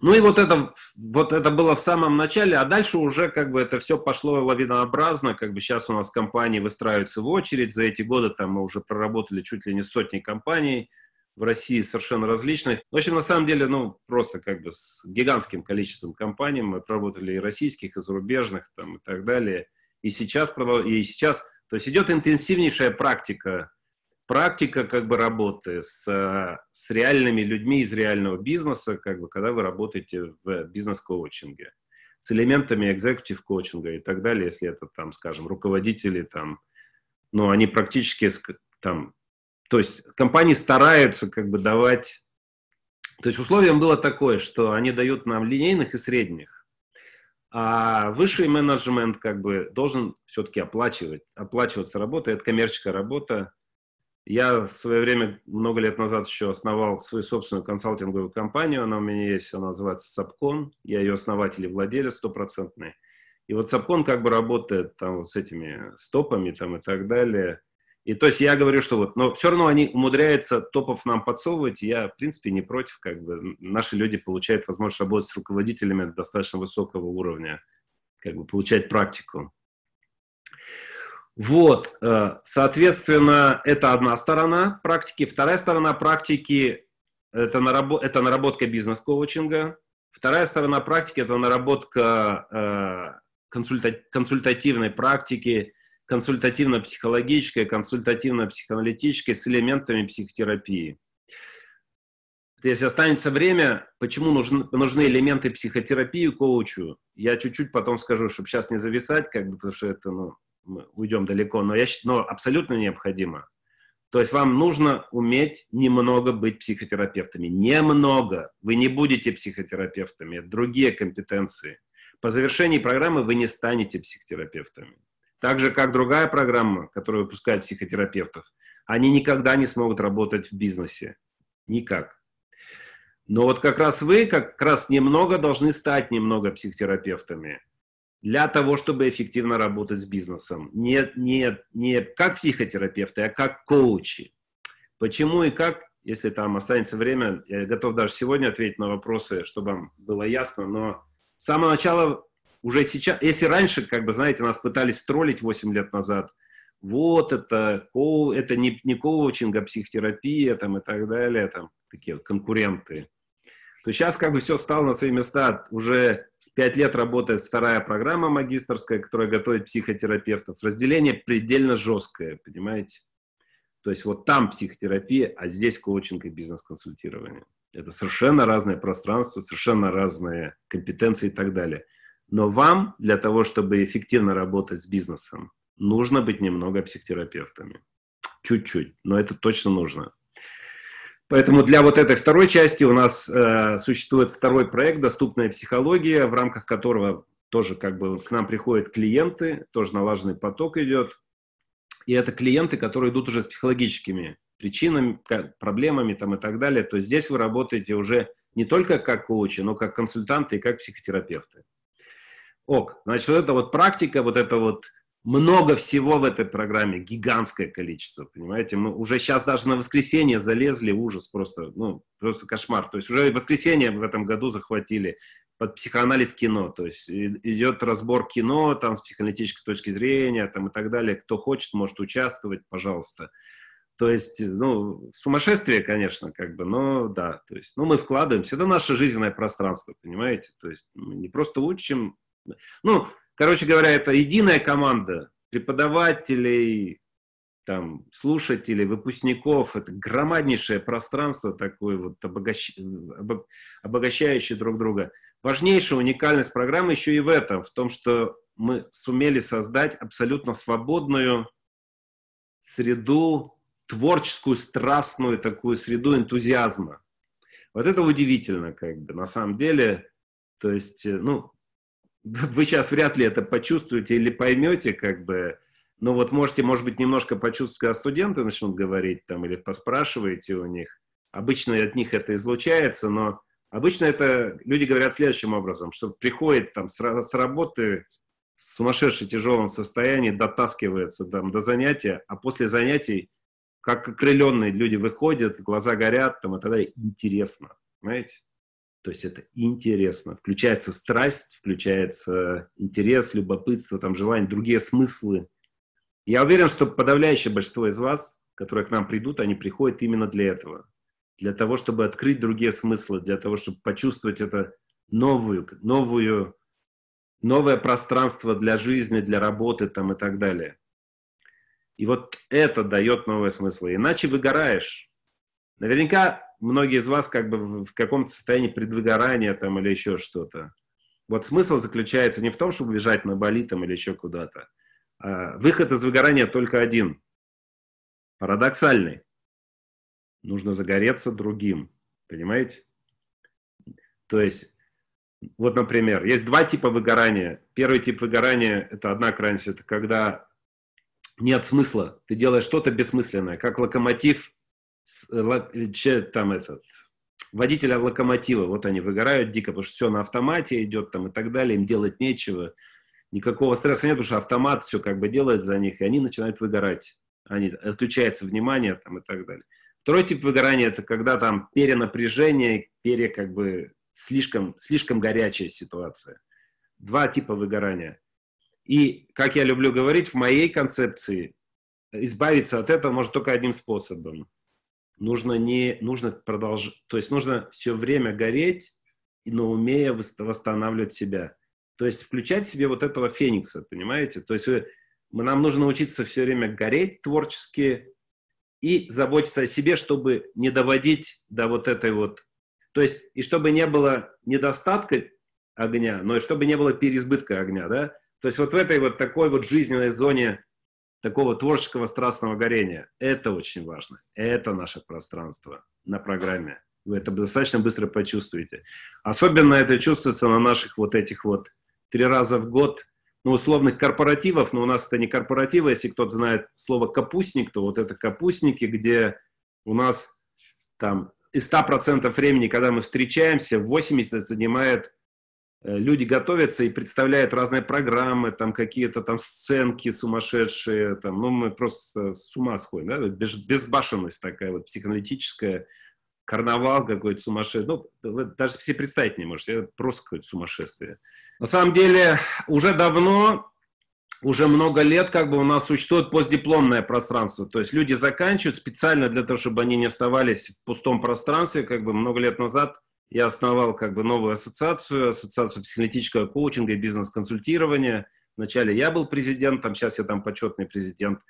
Ну и вот это, вот это было в самом начале, а дальше уже как бы это все пошло лавинообразно, как бы сейчас у нас компании выстраиваются в очередь, за эти годы там мы уже проработали чуть ли не сотни компаний, в России совершенно различных. В общем, на самом деле, ну, просто как бы с гигантским количеством компаний мы проработали и российских, и зарубежных, там, и так далее. И сейчас, и сейчас, то есть идет интенсивнейшая практика, практика как бы работы с, с реальными людьми из реального бизнеса, как бы, когда вы работаете в бизнес-коучинге с элементами экзекутив коучинга и так далее, если это там, скажем, руководители там, ну, они практически там то есть компании стараются как бы давать... То есть условием было такое, что они дают нам линейных и средних, а высший менеджмент как бы должен все-таки оплачивать, оплачиваться работа, это коммерческая работа. Я в свое время, много лет назад еще основал свою собственную консалтинговую компанию, она у меня есть, она называется Сапкон, я ее основатель и владелец стопроцентный. И вот Сапкон как бы работает там вот с этими стопами там и так далее – и то есть я говорю, что вот, но все равно они умудряются топов нам подсовывать, и я, в принципе, не против, как бы, наши люди получают возможность работать с руководителями достаточно высокого уровня, как бы, получать практику. Вот, э, соответственно, это одна сторона практики. Вторая сторона практики – это, нарабо, это наработка бизнес-коучинга. Вторая сторона практики – это наработка э, консульта, консультативной практики – консультативно-психологической, консультативно-психоаналитической с элементами психотерапии. Если останется время, почему нужны, нужны элементы психотерапии коучу, я чуть-чуть потом скажу, чтобы сейчас не зависать, как бы, потому что это, ну, мы уйдем далеко, но, я, но абсолютно необходимо. То есть вам нужно уметь немного быть психотерапевтами. Немного. Вы не будете психотерапевтами. Это другие компетенции. По завершении программы вы не станете психотерапевтами. Так же, как другая программа, которую выпускают психотерапевтов, они никогда не смогут работать в бизнесе. Никак. Но вот как раз вы как раз немного должны стать немного психотерапевтами для того, чтобы эффективно работать с бизнесом. Не, не, не как психотерапевты, а как коучи. Почему и как, если там останется время, я готов даже сегодня ответить на вопросы, чтобы вам было ясно, но с самого начала уже сейчас, если раньше, как бы, знаете, нас пытались троллить 8 лет назад, вот это, коу, это не, не коучинг, а психотерапия там, и так далее, там, такие конкуренты, то сейчас как бы все стало на свои места. Уже пять лет работает вторая программа магистрская, которая готовит психотерапевтов. Разделение предельно жесткое, понимаете? То есть вот там психотерапия, а здесь коучинг и бизнес-консультирование. Это совершенно разное пространство, совершенно разные компетенции и так далее. Но вам для того, чтобы эффективно работать с бизнесом, нужно быть немного психотерапевтами. Чуть-чуть, но это точно нужно. Поэтому для вот этой второй части у нас э, существует второй проект «Доступная психология», в рамках которого тоже как бы к нам приходят клиенты, тоже налаженный поток идет. И это клиенты, которые идут уже с психологическими причинами, проблемами там и так далее. То есть здесь вы работаете уже не только как коучи, но как консультанты и как психотерапевты. Ок, значит, вот эта вот практика, вот это вот много всего в этой программе, гигантское количество, понимаете? Мы уже сейчас даже на воскресенье залезли, ужас просто, ну, просто кошмар. То есть уже воскресенье в этом году захватили под психоанализ кино, то есть идет разбор кино, там, с психоаналитической точки зрения, там, и так далее. Кто хочет, может участвовать, пожалуйста. То есть, ну, сумасшествие, конечно, как бы, но да, то есть, ну, мы вкладываемся. Это наше жизненное пространство, понимаете? То есть, мы не просто учим ну, короче говоря, это единая команда преподавателей, там, слушателей, выпускников. Это громаднейшее пространство такое вот обогащ... обогащающее друг друга. Важнейшая уникальность программы еще и в этом, в том, что мы сумели создать абсолютно свободную среду, творческую, страстную такую среду энтузиазма. Вот это удивительно, как бы, на самом деле. То есть, э, ну, вы сейчас вряд ли это почувствуете или поймете, как бы, ну вот можете, может быть, немножко почувствовать, когда студенты начнут говорить там или поспрашиваете у них. Обычно от них это излучается, но обычно это люди говорят следующим образом, что приходит там с, с работы в сумасшедше тяжелом состоянии, дотаскивается там до занятия, а после занятий, как окрыленные люди выходят, глаза горят там и так интересно, понимаете? То есть это интересно. Включается страсть, включается интерес, любопытство, там желание, другие смыслы. Я уверен, что подавляющее большинство из вас, которые к нам придут, они приходят именно для этого. Для того, чтобы открыть другие смыслы, для того, чтобы почувствовать это новую, новую, новое пространство для жизни, для работы там и так далее. И вот это дает новые смыслы. Иначе выгораешь. Наверняка многие из вас как бы в каком-то состоянии предвыгорания там или еще что-то. Вот смысл заключается не в том, чтобы бежать на Бали там или еще куда-то. А выход из выгорания только один. Парадоксальный. Нужно загореться другим. Понимаете? То есть, вот, например, есть два типа выгорания. Первый тип выгорания – это одна крайность, это когда нет смысла. Ты делаешь что-то бессмысленное, как локомотив Э, э, че там этот, водителя локомотива, вот они выгорают дико, потому что все на автомате идет там и так далее, им делать нечего, никакого стресса нет, потому что автомат все как бы делает за них, и они начинают выгорать, они, отключается внимание там и так далее. Второй тип выгорания – это когда там перенапряжение, пере как бы слишком, слишком горячая ситуация. Два типа выгорания. И, как я люблю говорить, в моей концепции избавиться от этого можно только одним способом – нужно не, нужно продолжать, то есть нужно все время гореть, но умея восстанавливать себя. То есть включать себе вот этого феникса, понимаете? То есть э, мы, нам нужно учиться все время гореть творчески и заботиться о себе, чтобы не доводить до вот этой вот... То есть и чтобы не было недостатка огня, но и чтобы не было переизбытка огня, да? То есть вот в этой вот такой вот жизненной зоне такого творческого страстного горения. Это очень важно. Это наше пространство на программе. Вы это достаточно быстро почувствуете. Особенно это чувствуется на наших вот этих вот три раза в год, ну, условных корпоративов, но у нас это не корпоративы, если кто-то знает слово «капустник», то вот это капустники, где у нас там из 100% времени, когда мы встречаемся, 80 занимает Э, люди готовятся и представляют разные программы, там какие-то там сценки сумасшедшие, там, ну, мы просто с ума сходим, да? безбашенность такая вот психоаналитическая, карнавал какой-то сумасшедший, ну, вы даже себе представить не можете, это просто какое-то сумасшествие. На самом деле, уже давно, уже много лет как бы у нас существует постдипломное пространство, то есть люди заканчивают специально для того, чтобы они не оставались в пустом пространстве, как бы много лет назад – я основал как бы новую ассоциацию, ассоциацию психоаналитического коучинга и бизнес-консультирования. Вначале я был президентом, сейчас я там почетный президент.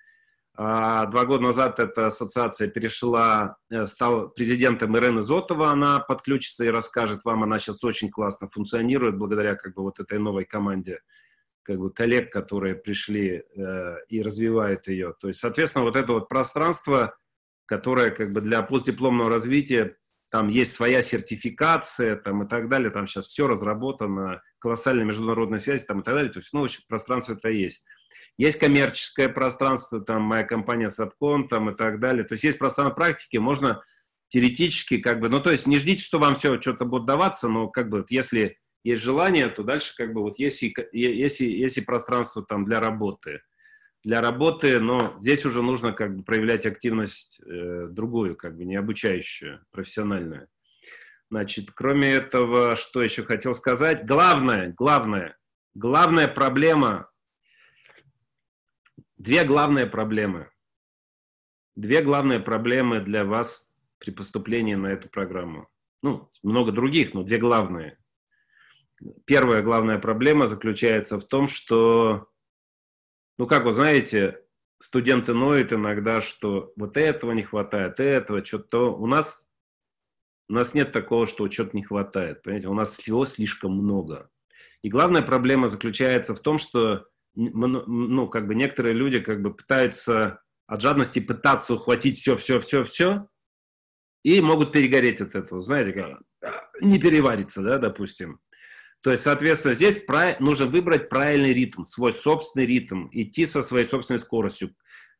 А два года назад эта ассоциация перешла, э, стала президентом Ирены Зотова, она подключится и расскажет вам, она сейчас очень классно функционирует благодаря как бы вот этой новой команде как бы коллег, которые пришли э, и развивают ее. То есть, соответственно, вот это вот пространство, которое как бы для постдипломного развития там есть своя сертификация там, и так далее, там сейчас все разработано, колоссальная международная связь там, и так далее, то есть, ну, в общем, пространство это есть. Есть коммерческое пространство, там моя компания Сапкон, там и так далее. То есть есть пространство практики, можно теоретически как бы, ну то есть не ждите, что вам все что-то будет даваться, но как бы если есть желание, то дальше как бы вот есть и, есть и, есть и пространство там для работы для работы, но здесь уже нужно как бы проявлять активность э, другую, как бы не обучающую, профессиональную. Значит, кроме этого, что еще хотел сказать? Главное, главное, главная проблема, две главные проблемы. Две главные проблемы для вас при поступлении на эту программу. Ну, много других, но две главные. Первая главная проблема заключается в том, что ну, как вы знаете, студенты ноют иногда, что вот этого не хватает, этого, что-то. У нас, у нас нет такого, что чего-то не хватает. Понимаете, у нас всего слишком много. И главная проблема заключается в том, что ну, как бы некоторые люди как бы пытаются от жадности пытаться ухватить все, все, все, все, и могут перегореть от этого. Знаете, как а, не перевариться, да, допустим. То есть, соответственно, здесь прав... нужно выбрать правильный ритм, свой собственный ритм, идти со своей собственной скоростью.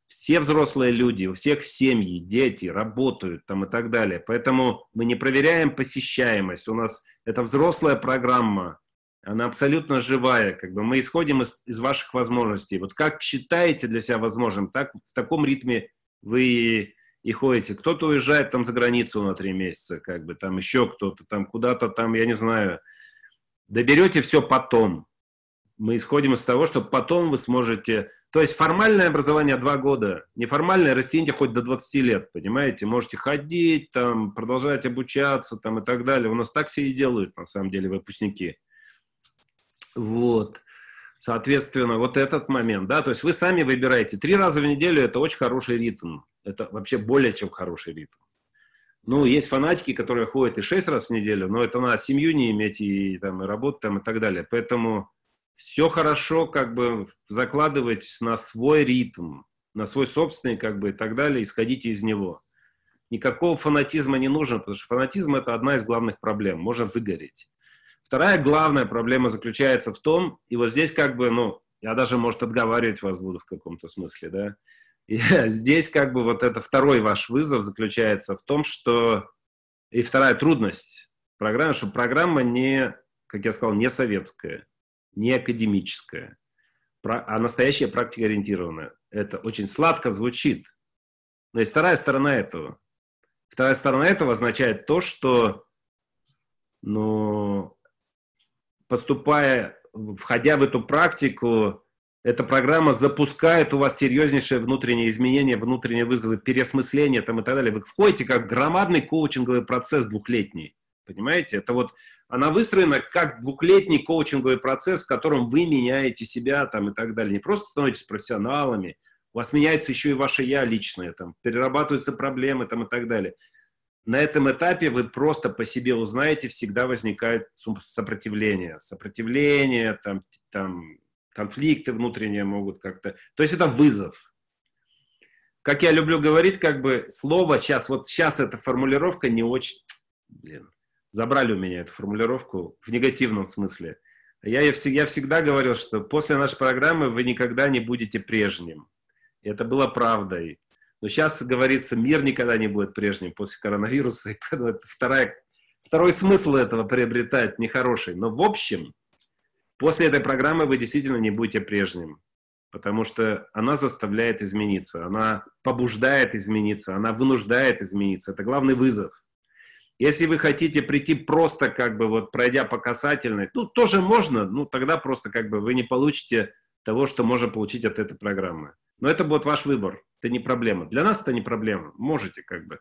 Все взрослые люди, у всех семьи, дети работают там и так далее. Поэтому мы не проверяем посещаемость. У нас это взрослая программа, она абсолютно живая, как бы мы исходим из, из ваших возможностей. Вот как считаете для себя возможным, так в таком ритме вы и ходите. Кто-то уезжает там за границу на три месяца, как бы там еще кто-то, там куда-то там, я не знаю, доберете все потом. Мы исходим из того, что потом вы сможете... То есть формальное образование два года, неформальное растяните хоть до 20 лет, понимаете? Можете ходить, там, продолжать обучаться там, и так далее. У нас так все и делают, на самом деле, выпускники. Вот. Соответственно, вот этот момент, да, то есть вы сами выбираете. Три раза в неделю – это очень хороший ритм. Это вообще более чем хороший ритм. Ну, есть фанатики, которые ходят и шесть раз в неделю, но это надо семью не иметь и, там, и работу там, и так далее. Поэтому все хорошо как бы закладывать на свой ритм, на свой собственный как бы и так далее, исходите из него. Никакого фанатизма не нужно, потому что фанатизм – это одна из главных проблем, можно выгореть. Вторая главная проблема заключается в том, и вот здесь как бы, ну, я даже, может, отговаривать вас буду в каком-то смысле, да, [LAUGHS] здесь как бы вот это второй ваш вызов заключается в том, что и вторая трудность программы, что программа не, как я сказал, не советская, не академическая, а настоящая практика ориентированная. Это очень сладко звучит. Но есть вторая сторона этого. Вторая сторона этого означает то, что ну, поступая, входя в эту практику, эта программа запускает у вас серьезнейшие внутренние изменения, внутреннее вызовы переосмысления там, и так далее. Вы входите как громадный коучинговый процесс двухлетний. Понимаете? Это вот она выстроена как двухлетний коучинговый процесс, в котором вы меняете себя там, и так далее. Не просто становитесь профессионалами, у вас меняется еще и ваше «я» личное, там, перерабатываются проблемы там, и так далее. На этом этапе вы просто по себе узнаете, всегда возникает сопротивление. Сопротивление, там, там, конфликты внутренние могут как-то. То есть это вызов. Как я люблю говорить, как бы слово сейчас, вот сейчас эта формулировка не очень... Блин, забрали у меня эту формулировку в негативном смысле. Я, я, я всегда говорил, что после нашей программы вы никогда не будете прежним. И это было правдой. Но сейчас говорится, мир никогда не будет прежним после коронавируса. И это [LAUGHS] вторая, второй смысл этого приобретает нехороший. Но в общем, После этой программы вы действительно не будете прежним, потому что она заставляет измениться, она побуждает измениться, она вынуждает измениться. Это главный вызов. Если вы хотите прийти просто как бы вот пройдя по касательной, ну тоже можно, ну тогда просто как бы вы не получите того, что можно получить от этой программы. Но это будет ваш выбор, это не проблема. Для нас это не проблема. Можете как бы,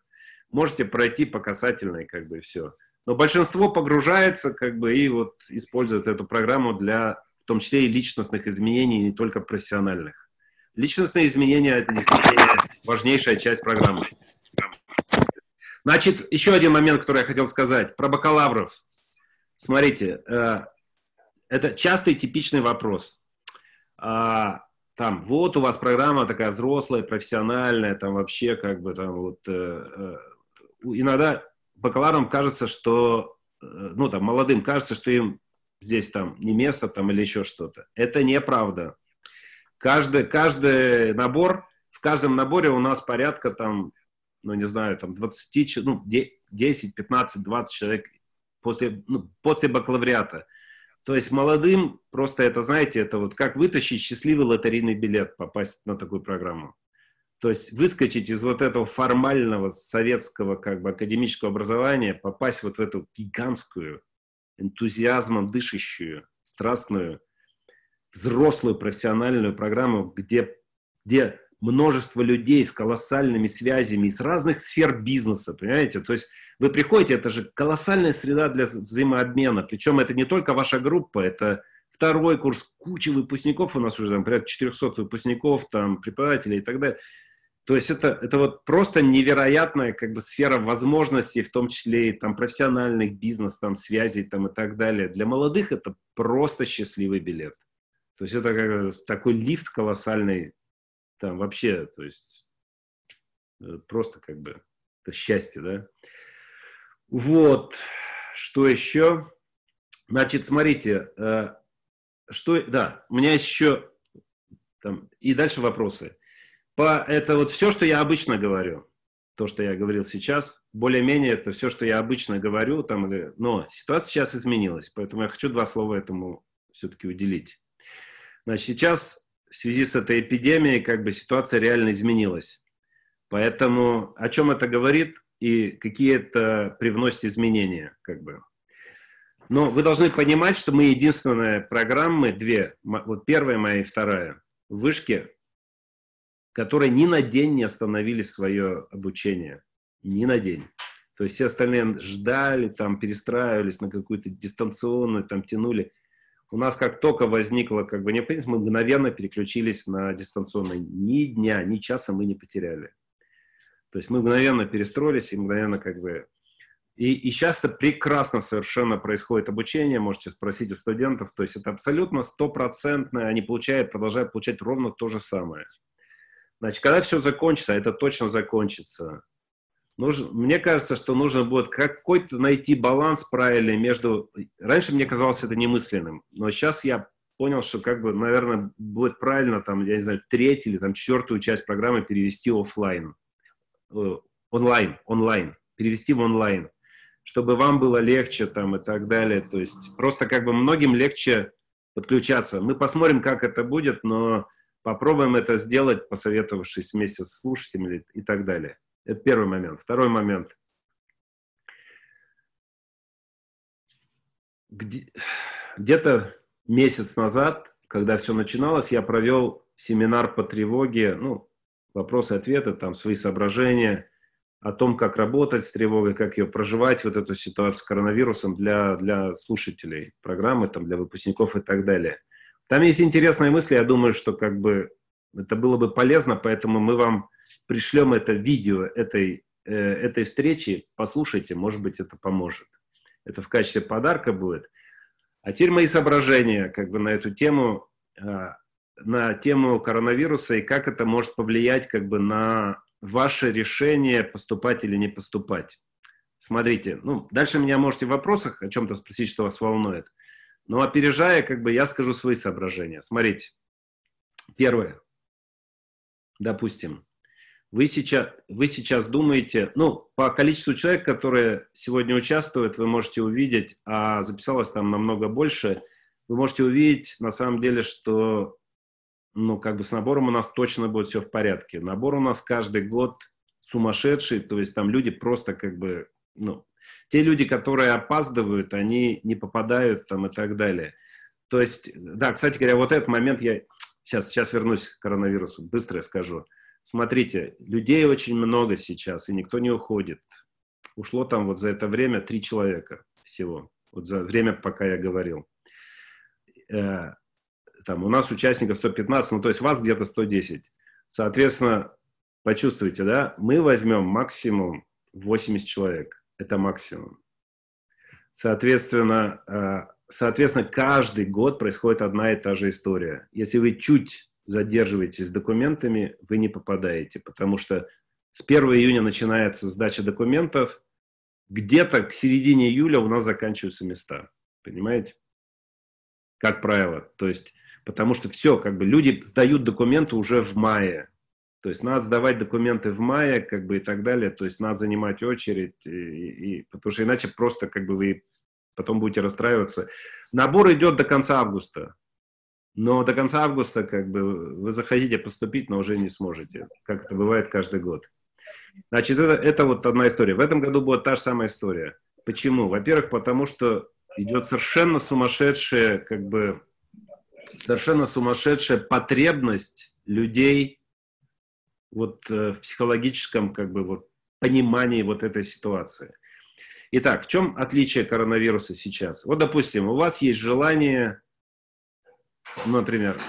можете пройти по касательной как бы все. Но большинство погружается как бы и вот использует эту программу для в том числе и личностных изменений, и не только профессиональных. Личностные изменения – это действительно важнейшая часть программы. Значит, еще один момент, который я хотел сказать про бакалавров. Смотрите, э, это частый типичный вопрос. А, там, вот у вас программа такая взрослая, профессиональная, там вообще как бы там вот... Э, э, иногда бакалаврам кажется, что, э, ну, там, молодым кажется, что им здесь там не место там или еще что-то. Это неправда. Каждый, каждый набор, в каждом наборе у нас порядка там, ну, не знаю, там 20, ну, 10, 15, 20 человек после, ну, после бакалавриата. То есть молодым просто это, знаете, это вот как вытащить счастливый лотерейный билет, попасть на такую программу. То есть выскочить из вот этого формального советского как бы академического образования, попасть вот в эту гигантскую, энтузиазмом дышащую, страстную, взрослую профессиональную программу, где, где множество людей с колоссальными связями из разных сфер бизнеса, понимаете? То есть вы приходите, это же колоссальная среда для взаимообмена. Причем это не только ваша группа, это второй курс, куча выпускников у нас уже, там, порядка 400 выпускников, там, преподавателей и так далее. То есть это, это вот просто невероятная как бы сфера возможностей, в том числе и там профессиональных бизнес, там связей там и так далее. Для молодых это просто счастливый билет. То есть это как, такой лифт колоссальный, там вообще, то есть э, просто как бы это счастье, да. Вот, что еще? Значит, смотрите, э, что, да, у меня еще там, и дальше вопросы. По, это вот все, что я обычно говорю. То, что я говорил сейчас, более-менее это все, что я обычно говорю. Там, но ситуация сейчас изменилась, поэтому я хочу два слова этому все-таки уделить. Значит, сейчас в связи с этой эпидемией как бы ситуация реально изменилась. Поэтому о чем это говорит и какие это привносит изменения, как бы. Но вы должны понимать, что мы единственная программы, две, вот первая моя и вторая, в вышке которые ни на день не остановили свое обучение. Ни на день. То есть все остальные ждали, там, перестраивались на какую-то дистанционную, там, тянули. У нас как только возникло как бы не необходимость, мы мгновенно переключились на дистанционное. Ни дня, ни часа мы не потеряли. То есть мы мгновенно перестроились и мгновенно как бы... И, и сейчас это прекрасно совершенно происходит обучение, можете спросить у студентов, то есть это абсолютно стопроцентное, они получают, продолжают получать ровно то же самое. Значит, когда все закончится, а это точно закончится, нужно, мне кажется, что нужно будет какой-то найти баланс правильный между... Раньше мне казалось это немысленным, но сейчас я понял, что, как бы, наверное, будет правильно, там, я не знаю, третью или там четвертую часть программы перевести офлайн, э, онлайн, онлайн, перевести в онлайн, чтобы вам было легче там и так далее. То есть просто как бы многим легче подключаться. Мы посмотрим, как это будет, но Попробуем это сделать, посоветовавшись вместе с слушателями и так далее. Это первый момент. Второй момент. Где-то месяц назад, когда все начиналось, я провел семинар по тревоге, ну, вопросы-ответы, там свои соображения о том, как работать с тревогой, как ее проживать, вот эту ситуацию с коронавирусом для, для слушателей программы, там, для выпускников и так далее – там есть интересные мысли, я думаю, что как бы это было бы полезно, поэтому мы вам пришлем это видео этой, э, этой встречи, послушайте, может быть, это поможет. Это в качестве подарка будет. А теперь мои соображения как бы на эту тему, э, на тему коронавируса и как это может повлиять как бы на ваше решение поступать или не поступать. Смотрите, ну, дальше меня можете в вопросах о чем-то спросить, что вас волнует. Но ну, опережая, как бы я скажу свои соображения. Смотрите. Первое. Допустим, вы сейчас, вы сейчас думаете, ну, по количеству человек, которые сегодня участвуют, вы можете увидеть, а записалось там намного больше, вы можете увидеть на самом деле, что, ну, как бы с набором у нас точно будет все в порядке. Набор у нас каждый год сумасшедший, то есть там люди просто как бы, ну, те люди, которые опаздывают, они не попадают там и так далее. То есть, да, кстати говоря, вот этот момент я... Сейчас, сейчас вернусь к коронавирусу, быстро я скажу. Смотрите, людей очень много сейчас, и никто не уходит. Ушло там вот за это время три человека всего. Вот за время, пока я говорил. Э, там у нас участников 115, ну то есть вас где-то 110. Соответственно, почувствуйте, да, мы возьмем максимум 80 человек. Это максимум. Соответственно, э, соответственно, каждый год происходит одна и та же история. Если вы чуть задерживаетесь с документами, вы не попадаете, потому что с 1 июня начинается сдача документов, где-то к середине июля у нас заканчиваются места. Понимаете? Как правило. То есть, потому что все, как бы люди сдают документы уже в мае. То есть надо сдавать документы в мае, как бы и так далее. То есть надо занимать очередь, и, и, потому что иначе просто как бы вы потом будете расстраиваться. Набор идет до конца августа. Но до конца августа как бы вы захотите поступить, но уже не сможете, как это бывает каждый год. Значит, это, это вот одна история. В этом году была та же самая история. Почему? Во-первых, потому что идет совершенно сумасшедшая, как бы, совершенно сумасшедшая потребность людей вот э, в психологическом как бы вот понимании вот этой ситуации. Итак, в чем отличие коронавируса сейчас? Вот, допустим, у вас есть желание, ну, например,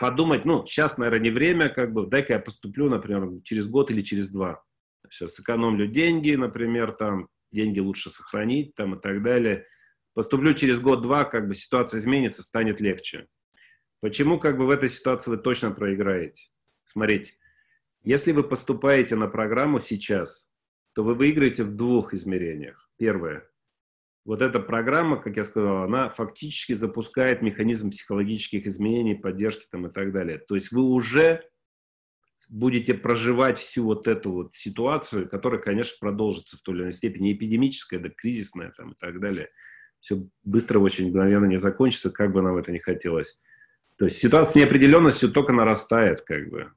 подумать, ну, сейчас, наверное, не время, как бы, дай-ка я поступлю, например, через год или через два. Сейчас сэкономлю деньги, например, там, деньги лучше сохранить, там, и так далее. Поступлю через год-два, как бы, ситуация изменится, станет легче. Почему, как бы, в этой ситуации вы точно проиграете? Смотрите, если вы поступаете на программу сейчас, то вы выиграете в двух измерениях. Первое. Вот эта программа, как я сказал, она фактически запускает механизм психологических изменений, поддержки там и так далее. То есть вы уже будете проживать всю вот эту вот ситуацию, которая, конечно, продолжится в той или иной степени, эпидемическая, да кризисная там и так далее. Все быстро, очень мгновенно не закончится, как бы нам это не хотелось. То есть ситуация с неопределенностью только нарастает, как бы.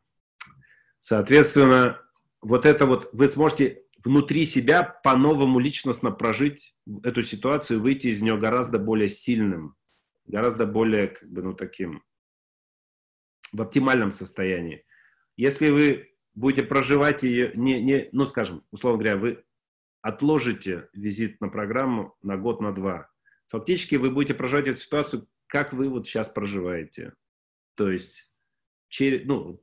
Соответственно, вот это вот вы сможете внутри себя по-новому личностно прожить эту ситуацию, выйти из нее гораздо более сильным, гораздо более, как бы, ну, таким, в оптимальном состоянии. Если вы будете проживать ее, не, не, ну, скажем, условно говоря, вы отложите визит на программу на год, на два, фактически вы будете проживать эту ситуацию, как вы вот сейчас проживаете. То есть, через, ну,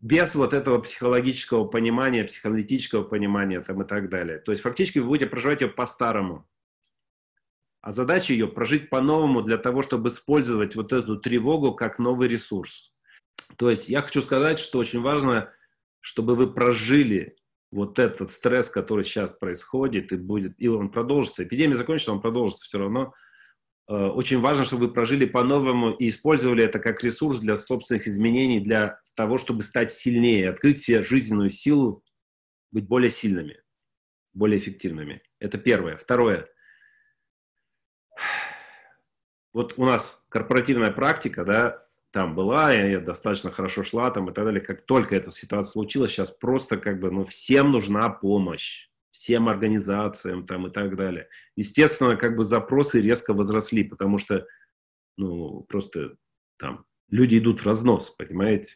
без вот этого психологического понимания, психоаналитического понимания там и так далее. То есть фактически вы будете проживать ее по-старому. А задача ее прожить по-новому для того, чтобы использовать вот эту тревогу как новый ресурс. То есть я хочу сказать, что очень важно, чтобы вы прожили вот этот стресс, который сейчас происходит и будет, и он продолжится. Эпидемия закончится, он продолжится все равно – Э, очень важно, чтобы вы прожили по-новому и использовали это как ресурс для собственных изменений, для того, чтобы стать сильнее, открыть себе жизненную силу, быть более сильными, более эффективными. Это первое. Второе. Вот у нас корпоративная практика, да, там была, и достаточно хорошо шла там и так далее. Как только эта ситуация случилась, сейчас просто как бы, ну, всем нужна помощь всем организациям там и так далее. Естественно, как бы запросы резко возросли, потому что, ну, просто там люди идут в разнос, понимаете?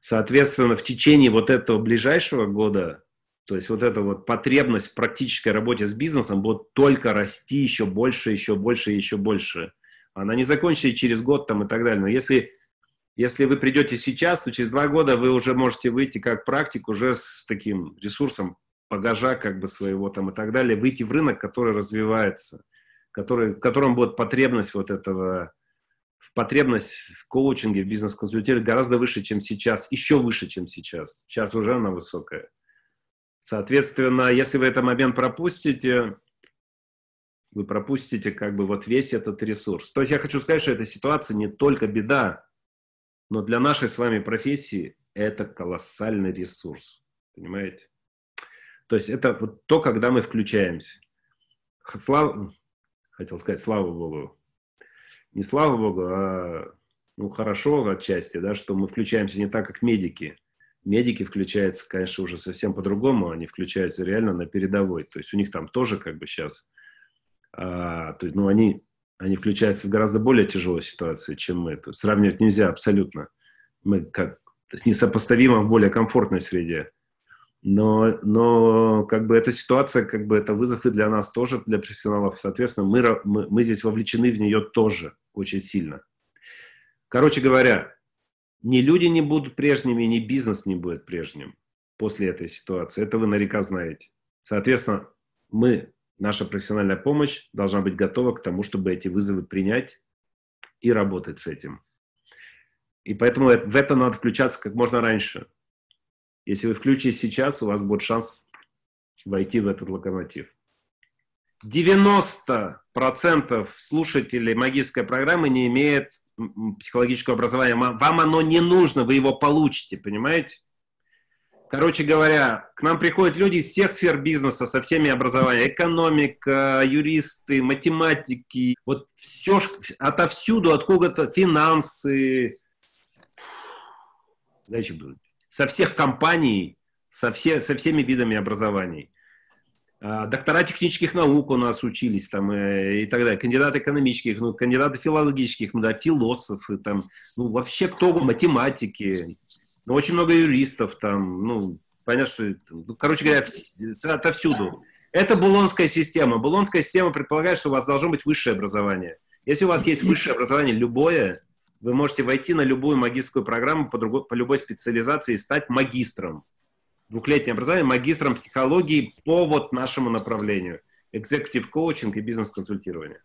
Соответственно, в течение вот этого ближайшего года, то есть вот эта вот потребность в практической работе с бизнесом будет только расти еще больше, еще больше, еще больше. Она не закончится через год там и так далее. Но если, если вы придете сейчас, то через два года вы уже можете выйти как практик уже с таким ресурсом багажа как бы своего там и так далее, выйти в рынок, который развивается, который, в котором будет потребность вот этого, в потребность в коучинге, в бизнес-консультировании гораздо выше, чем сейчас, еще выше, чем сейчас. Сейчас уже она высокая. Соответственно, если вы этот момент пропустите, вы пропустите как бы вот весь этот ресурс. То есть я хочу сказать, что эта ситуация не только беда, но для нашей с вами профессии это колоссальный ресурс. Понимаете? То есть это вот то, когда мы включаемся. Слава, хотел сказать, слава Богу. Не слава Богу, а ну, хорошо отчасти, да, что мы включаемся не так, как медики. Медики включаются, конечно, уже совсем по-другому, они включаются реально на передовой. То есть у них там тоже как бы сейчас, а, то есть, ну, они, они включаются в гораздо более тяжелую ситуацию, чем мы. То есть сравнивать нельзя абсолютно. Мы как несопоставимо в более комфортной среде но, но как бы эта ситуация, как бы это вызов и для нас тоже, для профессионалов. Соответственно, мы, мы, мы здесь вовлечены в нее тоже очень сильно. Короче говоря, ни люди не будут прежними, ни бизнес не будет прежним после этой ситуации. Это вы наверняка знаете. Соответственно, мы, наша профессиональная помощь должна быть готова к тому, чтобы эти вызовы принять и работать с этим. И поэтому в это надо включаться как можно раньше. Если вы включите сейчас, у вас будет шанс войти в этот локомотив. 90% слушателей магической программы не имеет психологического образования. Вам оно не нужно, вы его получите, понимаете? Короче говоря, к нам приходят люди из всех сфер бизнеса, со всеми образованиями. Экономика, юристы, математики. Вот все, отовсюду, откуда-то финансы. Дальше будет со всех компаний, со, все, со всеми видами образований. А, доктора технических наук у нас учились там э, и так далее, кандидаты экономических, ну, кандидаты филологических, ну, да, философы там, ну, вообще кто бы, математики, ну, очень много юристов там, ну, понятно, что, ну, короче говоря, отовсюду. Это Булонская система. Булонская система предполагает, что у вас должно быть высшее образование. Если у вас есть высшее образование, любое, вы можете войти на любую магистрскую программу по, другой, по любой специализации и стать магистром. Двухлетнее образование, магистром психологии по вот нашему направлению. executive коучинг и бизнес-консультирование.